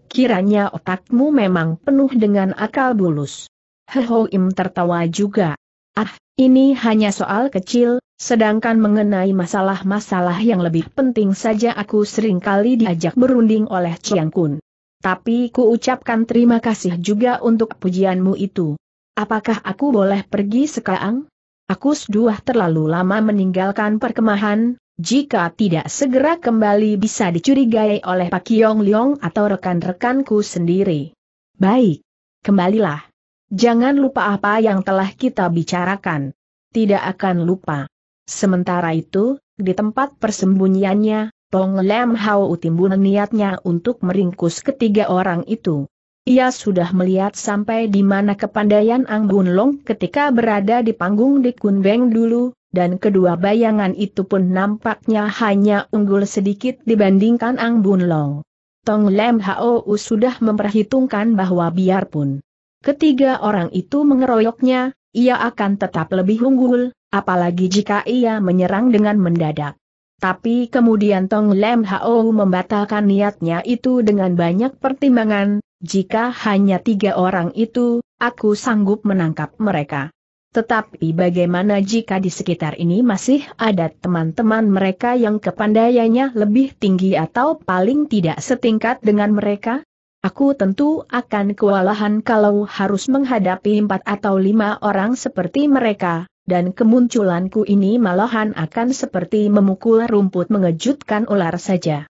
Kiranya otakmu memang penuh dengan akal bulus. Heho Im tertawa juga. Ah, ini hanya soal kecil, sedangkan mengenai masalah-masalah yang lebih penting saja aku seringkali diajak berunding oleh Chiang Kun. Tapi ku ucapkan terima kasih juga untuk pujianmu itu apakah aku boleh pergi sekarang? Aku sudah terlalu lama meninggalkan perkemahan, jika tidak segera kembali bisa dicurigai oleh Pak Yong Leong atau rekan-rekanku sendiri. Baik, kembalilah. Jangan lupa apa yang telah kita bicarakan. Tidak akan lupa. Sementara itu, di tempat persembunyiannya, Tong Lem Hao timbul niatnya untuk meringkus ketiga orang itu. Ia sudah melihat sampai di mana kepandaian Ang Bun Long ketika berada di panggung di Kun Beng dulu, dan kedua bayangan itu pun nampaknya hanya unggul sedikit dibandingkan Ang Bun Long. Tong Lem Hou sudah memperhitungkan bahwa biarpun ketiga orang itu mengeroyoknya, ia akan tetap lebih unggul, apalagi jika ia menyerang dengan mendadak. Tapi kemudian Tong Lem Hao membatalkan niatnya itu dengan banyak pertimbangan, jika hanya tiga orang itu, aku sanggup menangkap mereka. Tetapi bagaimana jika di sekitar ini masih ada teman-teman mereka yang kepandaiannya lebih tinggi atau paling tidak setingkat dengan mereka? Aku tentu akan kewalahan kalau harus menghadapi empat atau lima orang seperti mereka, dan kemunculanku ini malahan akan seperti memukul rumput mengejutkan ular saja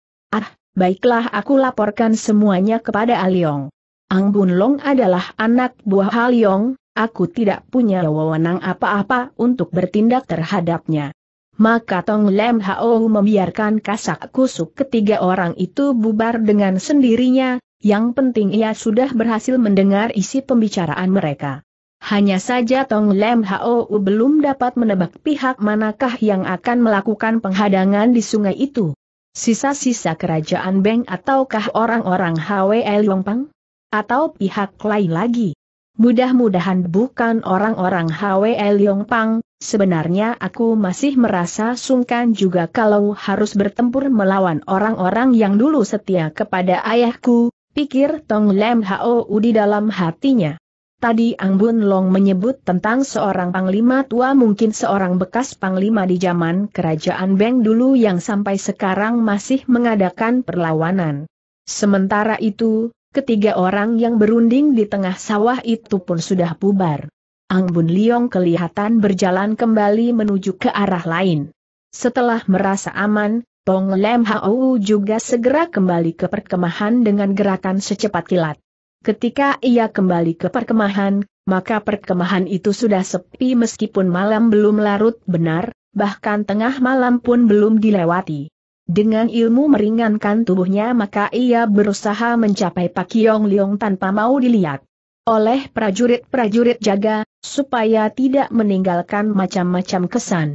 baiklah aku laporkan semuanya kepada Aliong. Ah Ang Bun Long adalah anak buah Aliong, ah aku tidak punya wewenang apa-apa untuk bertindak terhadapnya. Maka Tong Lem Hao membiarkan kasak kusuk ketiga orang itu bubar dengan sendirinya, yang penting ia sudah berhasil mendengar isi pembicaraan mereka. Hanya saja Tong Lem Hao belum dapat menebak pihak manakah yang akan melakukan penghadangan di sungai itu. Sisa-sisa kerajaan Beng ataukah orang-orang HWL Yongpang? Atau pihak lain lagi? Mudah-mudahan bukan orang-orang HWL Yongpang, sebenarnya aku masih merasa sungkan juga kalau harus bertempur melawan orang-orang yang dulu setia kepada ayahku, pikir Tong Lem Hou di dalam hatinya. Tadi Bun Long menyebut tentang seorang panglima tua mungkin seorang bekas panglima di zaman kerajaan Beng dulu yang sampai sekarang masih mengadakan perlawanan. Sementara itu, ketiga orang yang berunding di tengah sawah itu pun sudah bubar. Bun Liong kelihatan berjalan kembali menuju ke arah lain. Setelah merasa aman, Pong Lem Hau juga segera kembali ke perkemahan dengan gerakan secepat kilat. Ketika ia kembali ke perkemahan, maka perkemahan itu sudah sepi meskipun malam belum larut benar, bahkan tengah malam pun belum dilewati. Dengan ilmu meringankan tubuhnya maka ia berusaha mencapai Pak Yong Liong tanpa mau dilihat oleh prajurit-prajurit jaga, supaya tidak meninggalkan macam-macam kesan.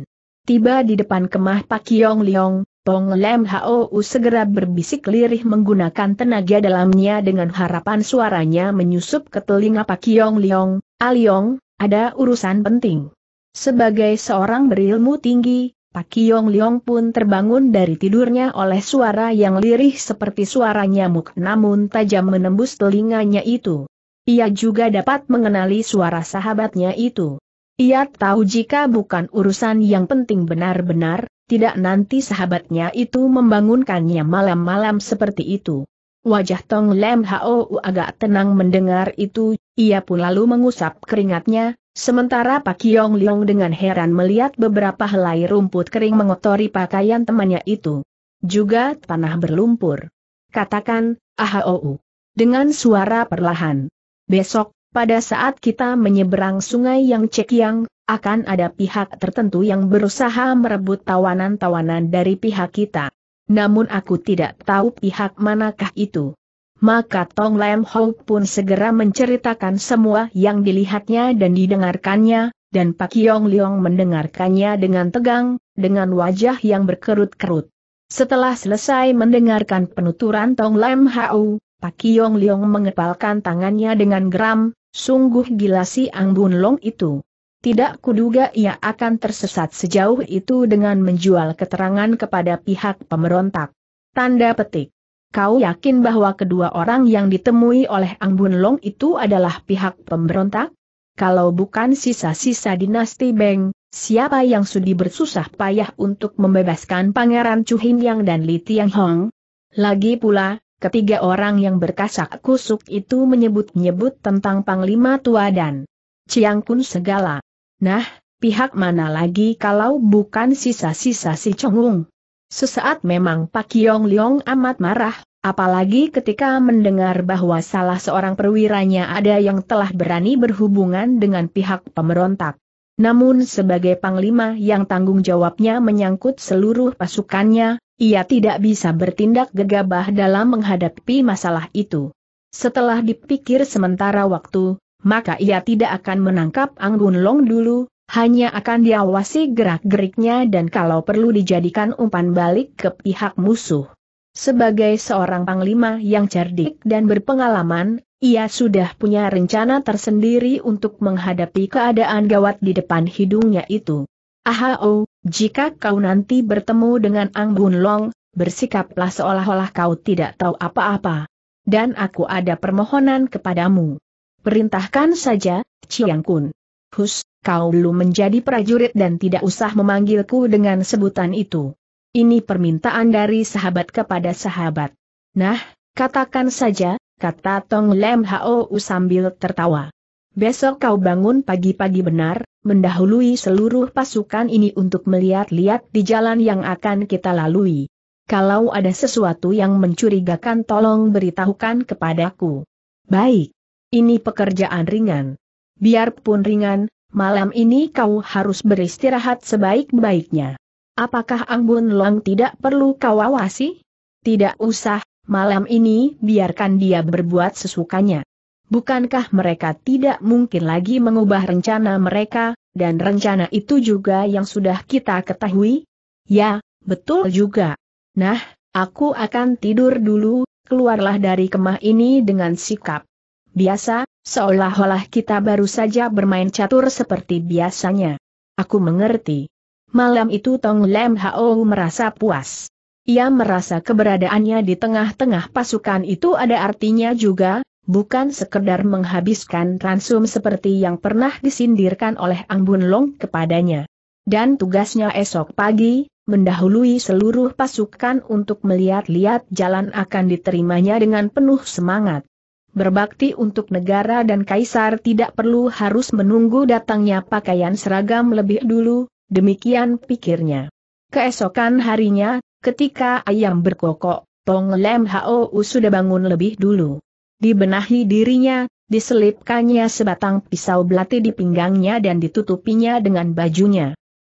Tiba di depan kemah Pak Yong Liong, Pong Lem Hou segera berbisik lirih menggunakan tenaga dalamnya dengan harapan suaranya menyusup ke telinga Pak Kiong Liong, Aliong, ah, ada urusan penting. Sebagai seorang berilmu tinggi, Pak Yong Liong pun terbangun dari tidurnya oleh suara yang lirih seperti suara nyamuk namun tajam menembus telinganya itu. Ia juga dapat mengenali suara sahabatnya itu. Ia tahu jika bukan urusan yang penting benar-benar, tidak nanti sahabatnya itu membangunkannya malam-malam seperti itu. Wajah Tong Lem Hou agak tenang mendengar itu, ia pun lalu mengusap keringatnya, sementara Pak Yong Leong dengan heran melihat beberapa helai rumput kering mengotori pakaian temannya itu. Juga tanah berlumpur. Katakan, Ahou. Dengan suara perlahan. Besok, pada saat kita menyeberang sungai yang cekiang, akan ada pihak tertentu yang berusaha merebut tawanan-tawanan dari pihak kita. Namun aku tidak tahu pihak manakah itu. Maka Tong Lam Hou pun segera menceritakan semua yang dilihatnya dan didengarkannya, dan Pak Yong Leong mendengarkannya dengan tegang, dengan wajah yang berkerut-kerut. Setelah selesai mendengarkan penuturan Tong Lam Hau, Pak Yong Leong mengepalkan tangannya dengan geram, sungguh gila si Ang Bun Long itu. Tidak kuduga ia akan tersesat sejauh itu dengan menjual keterangan kepada pihak pemberontak. Tanda petik. Kau yakin bahwa kedua orang yang ditemui oleh Ang Bun Long itu adalah pihak pemberontak? Kalau bukan sisa-sisa dinasti Beng, siapa yang sudi bersusah payah untuk membebaskan Pangeran Chu Yang dan Li Tiang Hong? Lagi pula, ketiga orang yang berkasak kusuk itu menyebut-nyebut tentang Panglima Tua dan Ciang Kun segala. Nah, pihak mana lagi kalau bukan sisa-sisa si Chongung? Sesaat memang Pak Yong Leong amat marah, apalagi ketika mendengar bahwa salah seorang perwiranya ada yang telah berani berhubungan dengan pihak pemberontak. Namun sebagai panglima yang tanggung jawabnya menyangkut seluruh pasukannya, ia tidak bisa bertindak gegabah dalam menghadapi masalah itu. Setelah dipikir sementara waktu, maka ia tidak akan menangkap Anggun Long dulu, hanya akan diawasi gerak-geriknya dan kalau perlu dijadikan umpan balik ke pihak musuh. Sebagai seorang panglima yang cerdik dan berpengalaman, ia sudah punya rencana tersendiri untuk menghadapi keadaan gawat di depan hidungnya itu. Ahao, oh, jika kau nanti bertemu dengan Anggun Long, bersikaplah seolah-olah kau tidak tahu apa-apa. Dan aku ada permohonan kepadamu. Perintahkan saja, Chiang Kun. Hus, kau belum menjadi prajurit dan tidak usah memanggilku dengan sebutan itu. Ini permintaan dari sahabat kepada sahabat. Nah, katakan saja, kata Tong Lem Hao sambil tertawa. Besok kau bangun pagi-pagi benar, mendahului seluruh pasukan ini untuk melihat-lihat di jalan yang akan kita lalui. Kalau ada sesuatu yang mencurigakan tolong beritahukan kepadaku. Baik. Ini pekerjaan ringan. Biarpun ringan, malam ini kau harus beristirahat sebaik-baiknya. Apakah Anggun Long tidak perlu kau awasi? Tidak usah, malam ini biarkan dia berbuat sesukanya. Bukankah mereka tidak mungkin lagi mengubah rencana mereka, dan rencana itu juga yang sudah kita ketahui? Ya, betul juga. Nah, aku akan tidur dulu, keluarlah dari kemah ini dengan sikap Biasa, seolah-olah kita baru saja bermain catur seperti biasanya. Aku mengerti. Malam itu Tong Lem Hao merasa puas. Ia merasa keberadaannya di tengah-tengah pasukan itu ada artinya juga, bukan sekedar menghabiskan ransum seperti yang pernah disindirkan oleh Ang Bun Long kepadanya. Dan tugasnya esok pagi, mendahului seluruh pasukan untuk melihat-lihat jalan akan diterimanya dengan penuh semangat. Berbakti untuk negara dan kaisar tidak perlu harus menunggu datangnya pakaian seragam lebih dulu, demikian pikirnya. Keesokan harinya, ketika ayam berkokok, Tong Lem Hao sudah bangun lebih dulu. Dibenahi dirinya, diselipkannya sebatang pisau belati di pinggangnya dan ditutupinya dengan bajunya.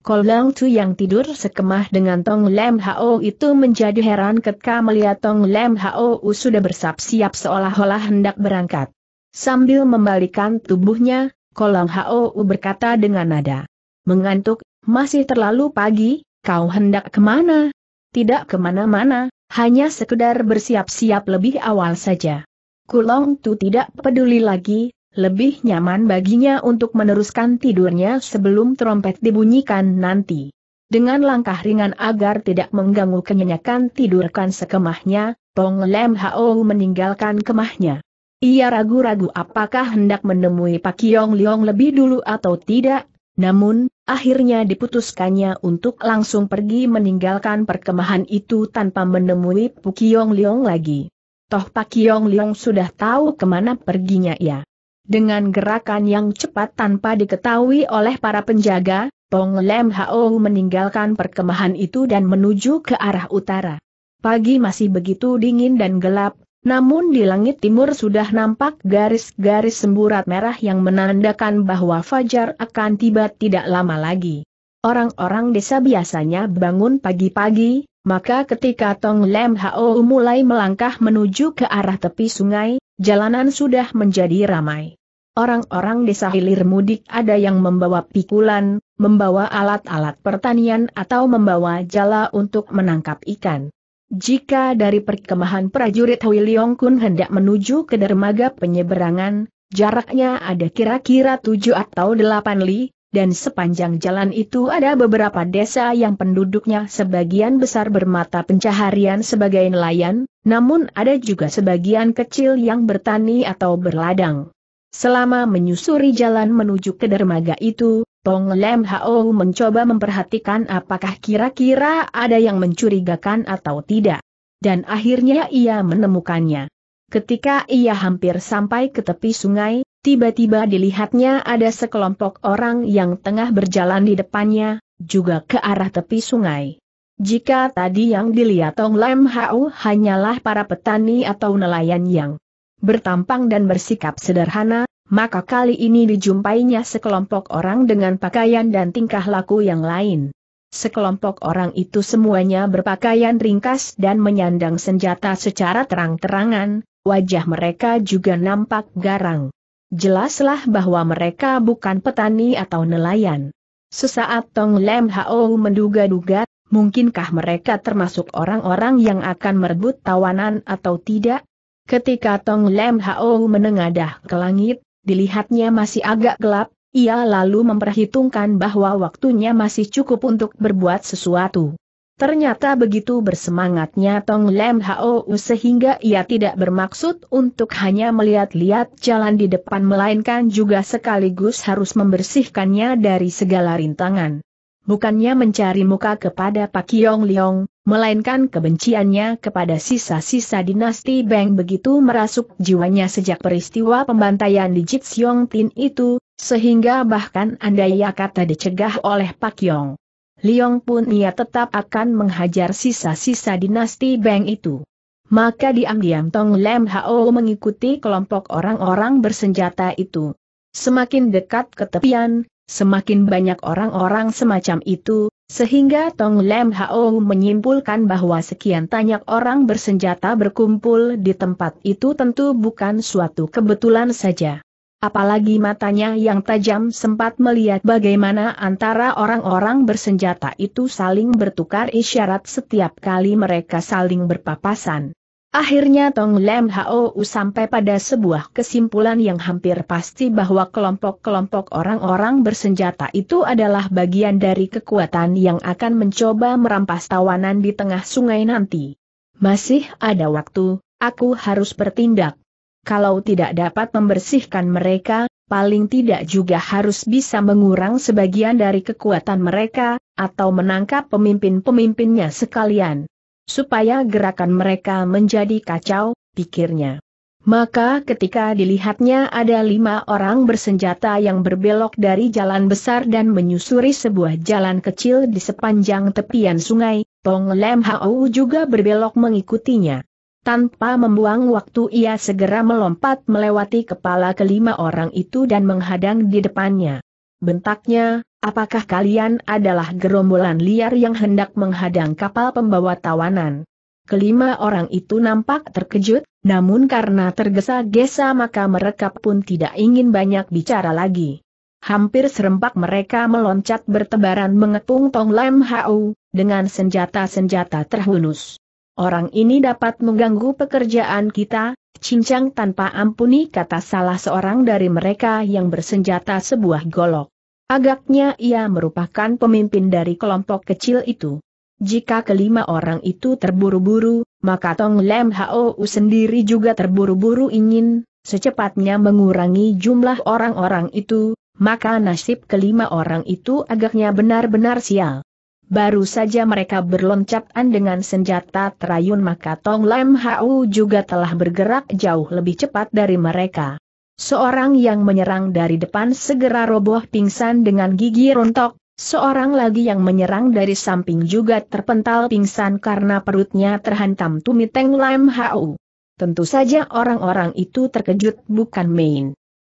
Kolang Tu yang tidur sekemah dengan Tong Lem Hao itu menjadi heran ketika melihat Tong Lem Hao sudah bersiap siap seolah-olah hendak berangkat. Sambil membalikan tubuhnya, Kolang Hao berkata dengan nada. Mengantuk, masih terlalu pagi, kau hendak kemana? Tidak kemana-mana, hanya sekedar bersiap-siap lebih awal saja. Kulong Tu tidak peduli lagi, lebih nyaman baginya untuk meneruskan tidurnya sebelum trompet dibunyikan nanti. Dengan langkah ringan agar tidak mengganggu kenyanyakan tidurkan sekemahnya, Pong Lem Hao meninggalkan kemahnya. Ia ragu-ragu apakah hendak menemui Pak Yong Leong lebih dulu atau tidak, namun, akhirnya diputuskannya untuk langsung pergi meninggalkan perkemahan itu tanpa menemui Pak Yong Leong lagi. Toh Pak Yong Leong sudah tahu kemana perginya ia. Dengan gerakan yang cepat tanpa diketahui oleh para penjaga, Tong Lem Hao meninggalkan perkemahan itu dan menuju ke arah utara. Pagi masih begitu dingin dan gelap, namun di langit timur sudah nampak garis-garis semburat merah yang menandakan bahwa fajar akan tiba tidak lama lagi. Orang-orang desa biasanya bangun pagi-pagi, maka ketika Tong Lem Hao mulai melangkah menuju ke arah tepi sungai, jalanan sudah menjadi ramai. Orang-orang desa hilir mudik ada yang membawa pikulan, membawa alat-alat pertanian atau membawa jala untuk menangkap ikan. Jika dari perkemahan prajurit Hui Kun hendak menuju ke dermaga penyeberangan, jaraknya ada kira-kira 7 atau delapan li, dan sepanjang jalan itu ada beberapa desa yang penduduknya sebagian besar bermata pencaharian sebagai nelayan, namun ada juga sebagian kecil yang bertani atau berladang. Selama menyusuri jalan menuju ke dermaga itu, Tong Lem Hao mencoba memperhatikan apakah kira-kira ada yang mencurigakan atau tidak. Dan akhirnya ia menemukannya. Ketika ia hampir sampai ke tepi sungai, tiba-tiba dilihatnya ada sekelompok orang yang tengah berjalan di depannya, juga ke arah tepi sungai. Jika tadi yang dilihat Tong Lem Hao hanyalah para petani atau nelayan yang bertampang dan bersikap sederhana, maka kali ini dijumpainya sekelompok orang dengan pakaian dan tingkah laku yang lain. Sekelompok orang itu semuanya berpakaian ringkas dan menyandang senjata secara terang-terangan, wajah mereka juga nampak garang. Jelaslah bahwa mereka bukan petani atau nelayan. Sesaat Tong Lem Hao menduga-duga, mungkinkah mereka termasuk orang-orang yang akan merebut tawanan atau tidak? Ketika Tong Lem Hao menengadah ke langit, dilihatnya masih agak gelap, ia lalu memperhitungkan bahwa waktunya masih cukup untuk berbuat sesuatu. Ternyata begitu bersemangatnya Tong Lem Hao sehingga ia tidak bermaksud untuk hanya melihat-lihat jalan di depan melainkan juga sekaligus harus membersihkannya dari segala rintangan bukannya mencari muka kepada Pak Yong Leong, melainkan kebenciannya kepada sisa-sisa dinasti Beng begitu merasuk jiwanya sejak peristiwa pembantaian di Jit Tin itu, sehingga bahkan andai kata dicegah oleh Pak Yong. Leong pun ia tetap akan menghajar sisa-sisa dinasti Beng itu. Maka diam-diam Tong Lem Hao mengikuti kelompok orang-orang bersenjata itu. Semakin dekat ke tepian, Semakin banyak orang-orang semacam itu, sehingga Tong Lem Hao menyimpulkan bahwa sekian banyak orang bersenjata berkumpul di tempat itu tentu bukan suatu kebetulan saja. Apalagi matanya yang tajam sempat melihat bagaimana antara orang-orang bersenjata itu saling bertukar isyarat setiap kali mereka saling berpapasan. Akhirnya Tong Lem Hou sampai pada sebuah kesimpulan yang hampir pasti bahwa kelompok-kelompok orang-orang bersenjata itu adalah bagian dari kekuatan yang akan mencoba merampas tawanan di tengah sungai nanti. Masih ada waktu, aku harus bertindak. Kalau tidak dapat membersihkan mereka, paling tidak juga harus bisa mengurang sebagian dari kekuatan mereka, atau menangkap pemimpin-pemimpinnya sekalian supaya gerakan mereka menjadi kacau, pikirnya. Maka ketika dilihatnya ada lima orang bersenjata yang berbelok dari jalan besar dan menyusuri sebuah jalan kecil di sepanjang tepian sungai, Tong Lem Hau juga berbelok mengikutinya. Tanpa membuang waktu ia segera melompat melewati kepala kelima orang itu dan menghadang di depannya. Bentaknya, apakah kalian adalah gerombolan liar yang hendak menghadang kapal pembawa tawanan? Kelima orang itu nampak terkejut, namun karena tergesa-gesa maka mereka pun tidak ingin banyak bicara lagi. Hampir serempak mereka meloncat bertebaran mengepung Tong Lam Hau, dengan senjata-senjata terhunus. Orang ini dapat mengganggu pekerjaan kita, cincang tanpa ampuni kata salah seorang dari mereka yang bersenjata sebuah golok. Agaknya ia merupakan pemimpin dari kelompok kecil itu. Jika kelima orang itu terburu-buru, maka Tong Lem Hou sendiri juga terburu-buru ingin, secepatnya mengurangi jumlah orang-orang itu, maka nasib kelima orang itu agaknya benar-benar sial. Baru saja mereka berloncatan dengan senjata terayun maka Tong Lem Hau juga telah bergerak jauh lebih cepat dari mereka. Seorang yang menyerang dari depan segera roboh pingsan dengan gigi rontok, seorang lagi yang menyerang dari samping juga terpental pingsan karena perutnya terhantam tumiteng lem Hau. Tentu saja orang-orang itu terkejut bukan main.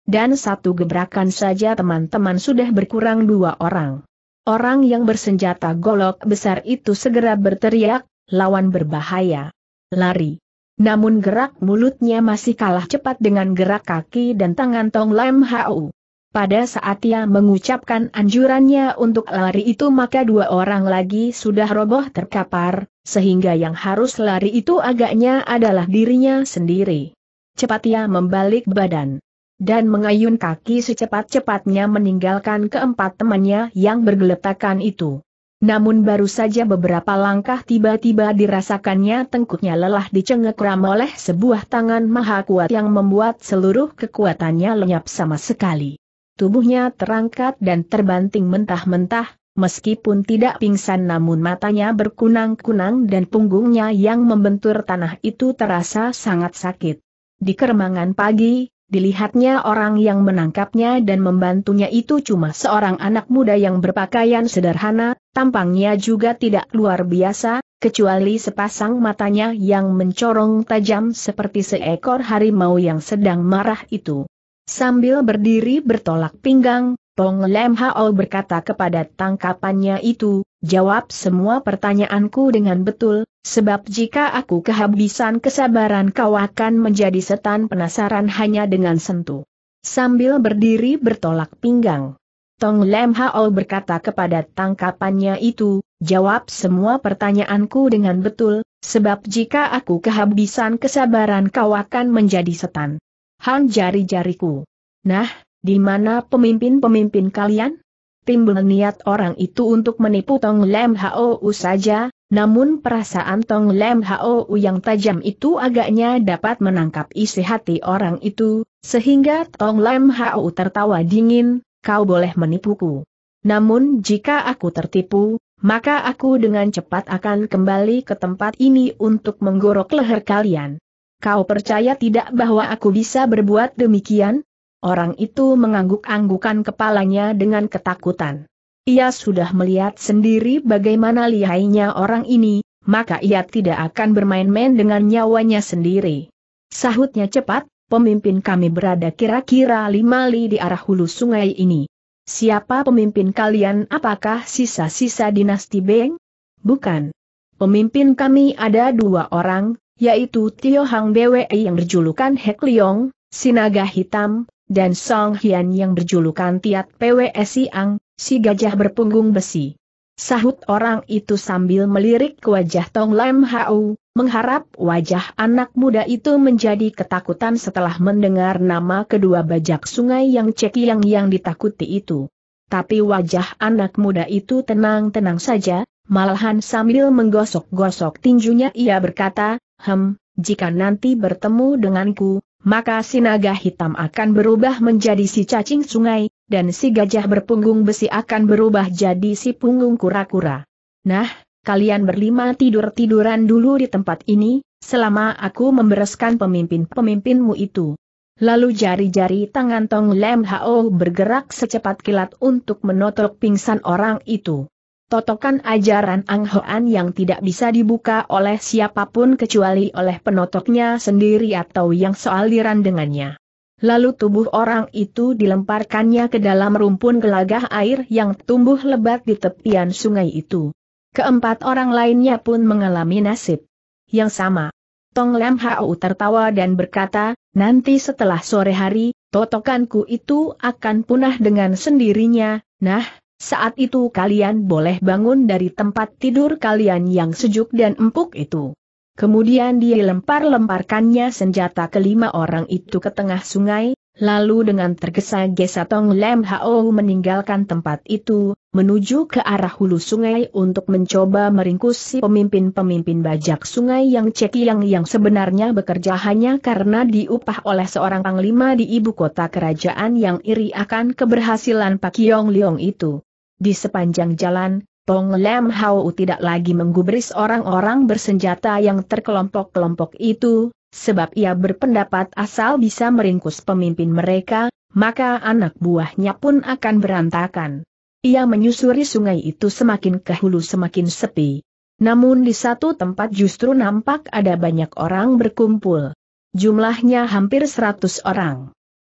Dan satu gebrakan saja teman-teman sudah berkurang dua orang. Orang yang bersenjata golok besar itu segera berteriak, lawan berbahaya. Lari. Namun gerak mulutnya masih kalah cepat dengan gerak kaki dan tangan Tong Lam Hau. Pada saat ia mengucapkan anjurannya untuk lari itu maka dua orang lagi sudah roboh terkapar, sehingga yang harus lari itu agaknya adalah dirinya sendiri. Cepat ia membalik badan dan mengayun kaki secepat-cepatnya meninggalkan keempat temannya yang bergeletakan itu. Namun baru saja beberapa langkah tiba-tiba dirasakannya tengkuknya lelah dicengkeram oleh sebuah tangan maha kuat yang membuat seluruh kekuatannya lenyap sama sekali. Tubuhnya terangkat dan terbanting mentah-mentah, meskipun tidak pingsan namun matanya berkunang-kunang dan punggungnya yang membentur tanah itu terasa sangat sakit. Di keremangan pagi, Dilihatnya orang yang menangkapnya dan membantunya itu cuma seorang anak muda yang berpakaian sederhana, tampangnya juga tidak luar biasa, kecuali sepasang matanya yang mencorong tajam seperti seekor harimau yang sedang marah itu. Sambil berdiri bertolak pinggang, Pong Lem Hao berkata kepada tangkapannya itu, jawab semua pertanyaanku dengan betul, Sebab jika aku kehabisan kesabaran kau akan menjadi setan penasaran hanya dengan sentuh. Sambil berdiri bertolak pinggang. Tong Lem Hao berkata kepada tangkapannya itu, jawab semua pertanyaanku dengan betul, sebab jika aku kehabisan kesabaran kau akan menjadi setan. Han jari-jariku. Nah, di mana pemimpin-pemimpin kalian? Timbul niat orang itu untuk menipu Tong Lem Hao saja, namun perasaan Tong Lem Hao yang tajam itu agaknya dapat menangkap isi hati orang itu, sehingga Tong Lem Hao tertawa dingin, kau boleh menipuku. Namun jika aku tertipu, maka aku dengan cepat akan kembali ke tempat ini untuk menggorok leher kalian. Kau percaya tidak bahwa aku bisa berbuat demikian? Orang itu mengangguk-anggukan kepalanya dengan ketakutan ia sudah melihat sendiri bagaimana lihainya orang ini, maka ia tidak akan bermain-main dengan nyawanya sendiri. Sahutnya cepat, pemimpin kami berada kira-kira lima li di arah hulu sungai ini. Siapa pemimpin kalian apakah sisa-sisa dinasti Beng? Bukan. Pemimpin kami ada dua orang, yaitu Tio Hang Bwe yang berjulukan Hek Liong, Sinaga Hitam, dan Song Hian yang berjulukan Tiat Pwe Siang, si gajah berpunggung besi. Sahut orang itu sambil melirik ke wajah Tong Lam Hau, mengharap wajah anak muda itu menjadi ketakutan setelah mendengar nama kedua bajak sungai yang cekiang yang ditakuti itu. Tapi wajah anak muda itu tenang-tenang saja, malahan sambil menggosok-gosok tinjunya ia berkata, Hem, jika nanti bertemu denganku, maka sinaga hitam akan berubah menjadi si cacing sungai, dan si gajah berpunggung besi akan berubah jadi si punggung kura-kura. Nah, kalian berlima tidur-tiduran dulu di tempat ini, selama aku membereskan pemimpin-pemimpinmu itu. Lalu jari-jari tangan Tong Lem Hao bergerak secepat kilat untuk menotok pingsan orang itu. Totokan ajaran Ang Hoan yang tidak bisa dibuka oleh siapapun kecuali oleh penotoknya sendiri atau yang sealiran dengannya. Lalu tubuh orang itu dilemparkannya ke dalam rumpun gelagah air yang tumbuh lebat di tepian sungai itu. Keempat orang lainnya pun mengalami nasib yang sama. Tong Lam Hau tertawa dan berkata, nanti setelah sore hari, totokanku itu akan punah dengan sendirinya, nah, saat itu kalian boleh bangun dari tempat tidur kalian yang sejuk dan empuk itu. Kemudian dia lempar-lemparkannya senjata kelima orang itu ke tengah sungai, lalu dengan tergesa-gesa Tong Lem Hao meninggalkan tempat itu, menuju ke arah hulu sungai untuk mencoba meringkus si pemimpin-pemimpin bajak sungai yang cekiang yang sebenarnya bekerja hanya karena diupah oleh seorang panglima di ibu kota kerajaan yang iri akan keberhasilan Pak Yong Leong itu. Di sepanjang jalan, Pong Lam Hao tidak lagi menggubris orang-orang bersenjata yang terkelompok-kelompok itu, sebab ia berpendapat asal bisa meringkus pemimpin mereka, maka anak buahnya pun akan berantakan. Ia menyusuri sungai itu semakin ke hulu semakin sepi. Namun di satu tempat justru nampak ada banyak orang berkumpul. Jumlahnya hampir seratus orang.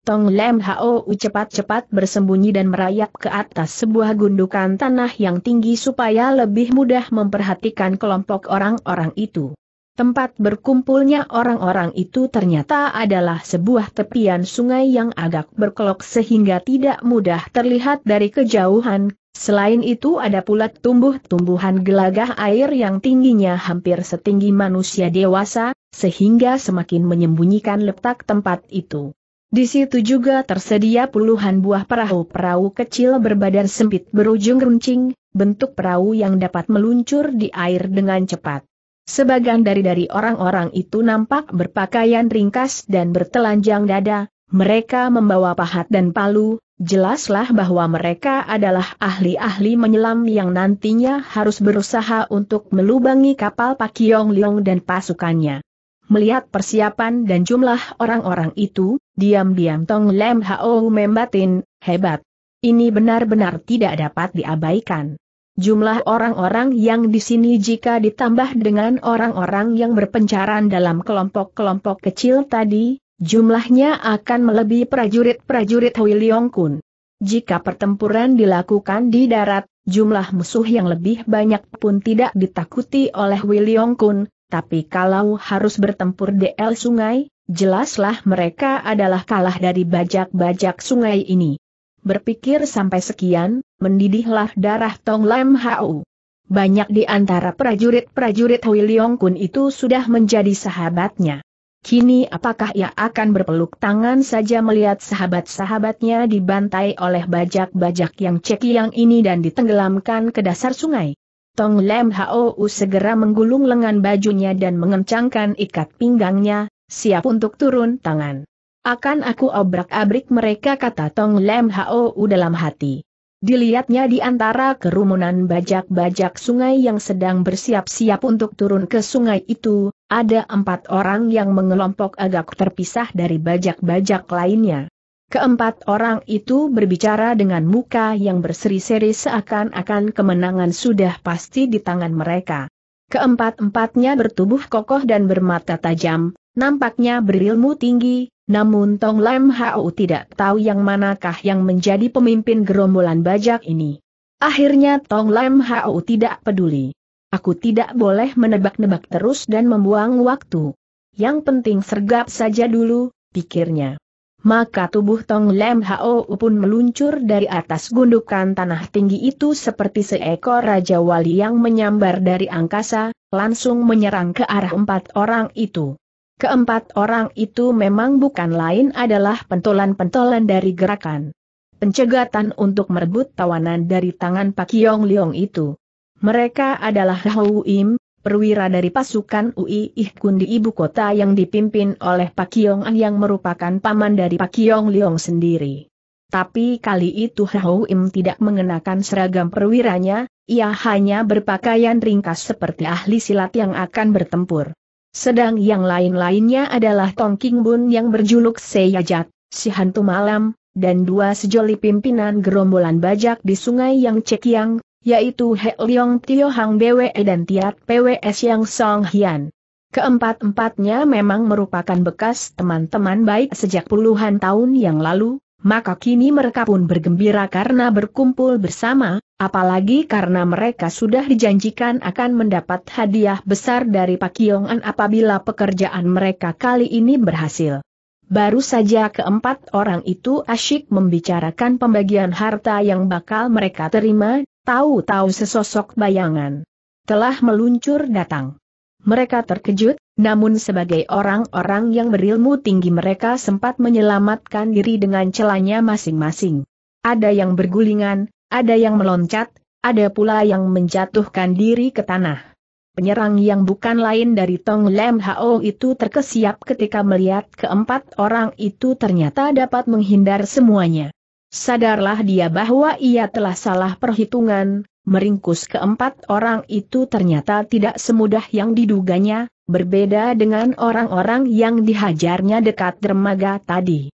Tong Lem Hao cepat-cepat bersembunyi dan merayap ke atas sebuah gundukan tanah yang tinggi supaya lebih mudah memperhatikan kelompok orang-orang itu. Tempat berkumpulnya orang-orang itu ternyata adalah sebuah tepian sungai yang agak berkelok sehingga tidak mudah terlihat dari kejauhan. Selain itu ada pula tumbuh-tumbuhan gelagah air yang tingginya hampir setinggi manusia dewasa, sehingga semakin menyembunyikan letak tempat itu. Di situ juga tersedia puluhan buah perahu-perahu kecil berbadan sempit berujung runcing, bentuk perahu yang dapat meluncur di air dengan cepat. Sebagian dari dari orang-orang itu nampak berpakaian ringkas dan bertelanjang dada, mereka membawa pahat dan palu, jelaslah bahwa mereka adalah ahli-ahli menyelam yang nantinya harus berusaha untuk melubangi kapal Pak Yong Liong dan pasukannya. Melihat persiapan dan jumlah orang-orang itu, diam-diam Tong Lem Hao membatin, hebat. Ini benar-benar tidak dapat diabaikan. Jumlah orang-orang yang di sini jika ditambah dengan orang-orang yang berpencaran dalam kelompok-kelompok kecil tadi, jumlahnya akan melebihi prajurit-prajurit Hui Leong Kun. Jika pertempuran dilakukan di darat, jumlah musuh yang lebih banyak pun tidak ditakuti oleh Hui Leong Kun, tapi kalau harus bertempur di el sungai, jelaslah mereka adalah kalah dari bajak-bajak sungai ini. Berpikir sampai sekian, mendidihlah darah Tong Lam Hau. Banyak di antara prajurit-prajurit Hui Leong Kun itu sudah menjadi sahabatnya. Kini apakah ia akan berpeluk tangan saja melihat sahabat-sahabatnya dibantai oleh bajak-bajak yang cekiang ini dan ditenggelamkan ke dasar sungai? Tong Lem Hou segera menggulung lengan bajunya dan mengencangkan ikat pinggangnya, siap untuk turun tangan. Akan aku obrak-abrik mereka kata Tong Lem Hou dalam hati. Dilihatnya di antara kerumunan bajak-bajak sungai yang sedang bersiap-siap untuk turun ke sungai itu, ada empat orang yang mengelompok agak terpisah dari bajak-bajak lainnya. Keempat orang itu berbicara dengan muka yang berseri-seri seakan-akan kemenangan sudah pasti di tangan mereka. Keempat-empatnya bertubuh kokoh dan bermata tajam, nampaknya berilmu tinggi, namun Tong Lam Hau tidak tahu yang manakah yang menjadi pemimpin gerombolan bajak ini. Akhirnya Tong Lam Hau tidak peduli. Aku tidak boleh menebak-nebak terus dan membuang waktu. Yang penting sergap saja dulu, pikirnya maka tubuh Tong Lem Hao pun meluncur dari atas gundukan tanah tinggi itu seperti seekor Raja Wali yang menyambar dari angkasa, langsung menyerang ke arah empat orang itu. Keempat orang itu memang bukan lain adalah pentolan-pentolan dari gerakan pencegatan untuk merebut tawanan dari tangan Pak Yong Leong itu. Mereka adalah Hau Im, perwira dari pasukan UI Ihkun di ibu kota yang dipimpin oleh Pak Kiong An yang merupakan paman dari Pak Kiong Leong sendiri. Tapi kali itu Hao Im tidak mengenakan seragam perwiranya, ia hanya berpakaian ringkas seperti ahli silat yang akan bertempur. Sedang yang lain-lainnya adalah Tong King Bun yang berjuluk Seyajat, si hantu malam, dan dua sejoli pimpinan gerombolan bajak di sungai yang Cekiang, yaitu He Leong Tio Hang BWE dan Tiat PWS Yang Song Hian. Keempat-empatnya memang merupakan bekas teman-teman baik sejak puluhan tahun yang lalu, maka kini mereka pun bergembira karena berkumpul bersama, apalagi karena mereka sudah dijanjikan akan mendapat hadiah besar dari Pak Yongan apabila pekerjaan mereka kali ini berhasil. Baru saja keempat orang itu asyik membicarakan pembagian harta yang bakal mereka terima, Tahu-tahu sesosok bayangan telah meluncur datang. Mereka terkejut, namun sebagai orang-orang yang berilmu tinggi mereka sempat menyelamatkan diri dengan celanya masing-masing. Ada yang bergulingan, ada yang meloncat, ada pula yang menjatuhkan diri ke tanah. Penyerang yang bukan lain dari Tong Lem Hao itu terkesiap ketika melihat keempat orang itu ternyata dapat menghindar semuanya. Sadarlah dia bahwa ia telah salah perhitungan, meringkus keempat orang itu ternyata tidak semudah yang diduganya, berbeda dengan orang-orang yang dihajarnya dekat dermaga tadi.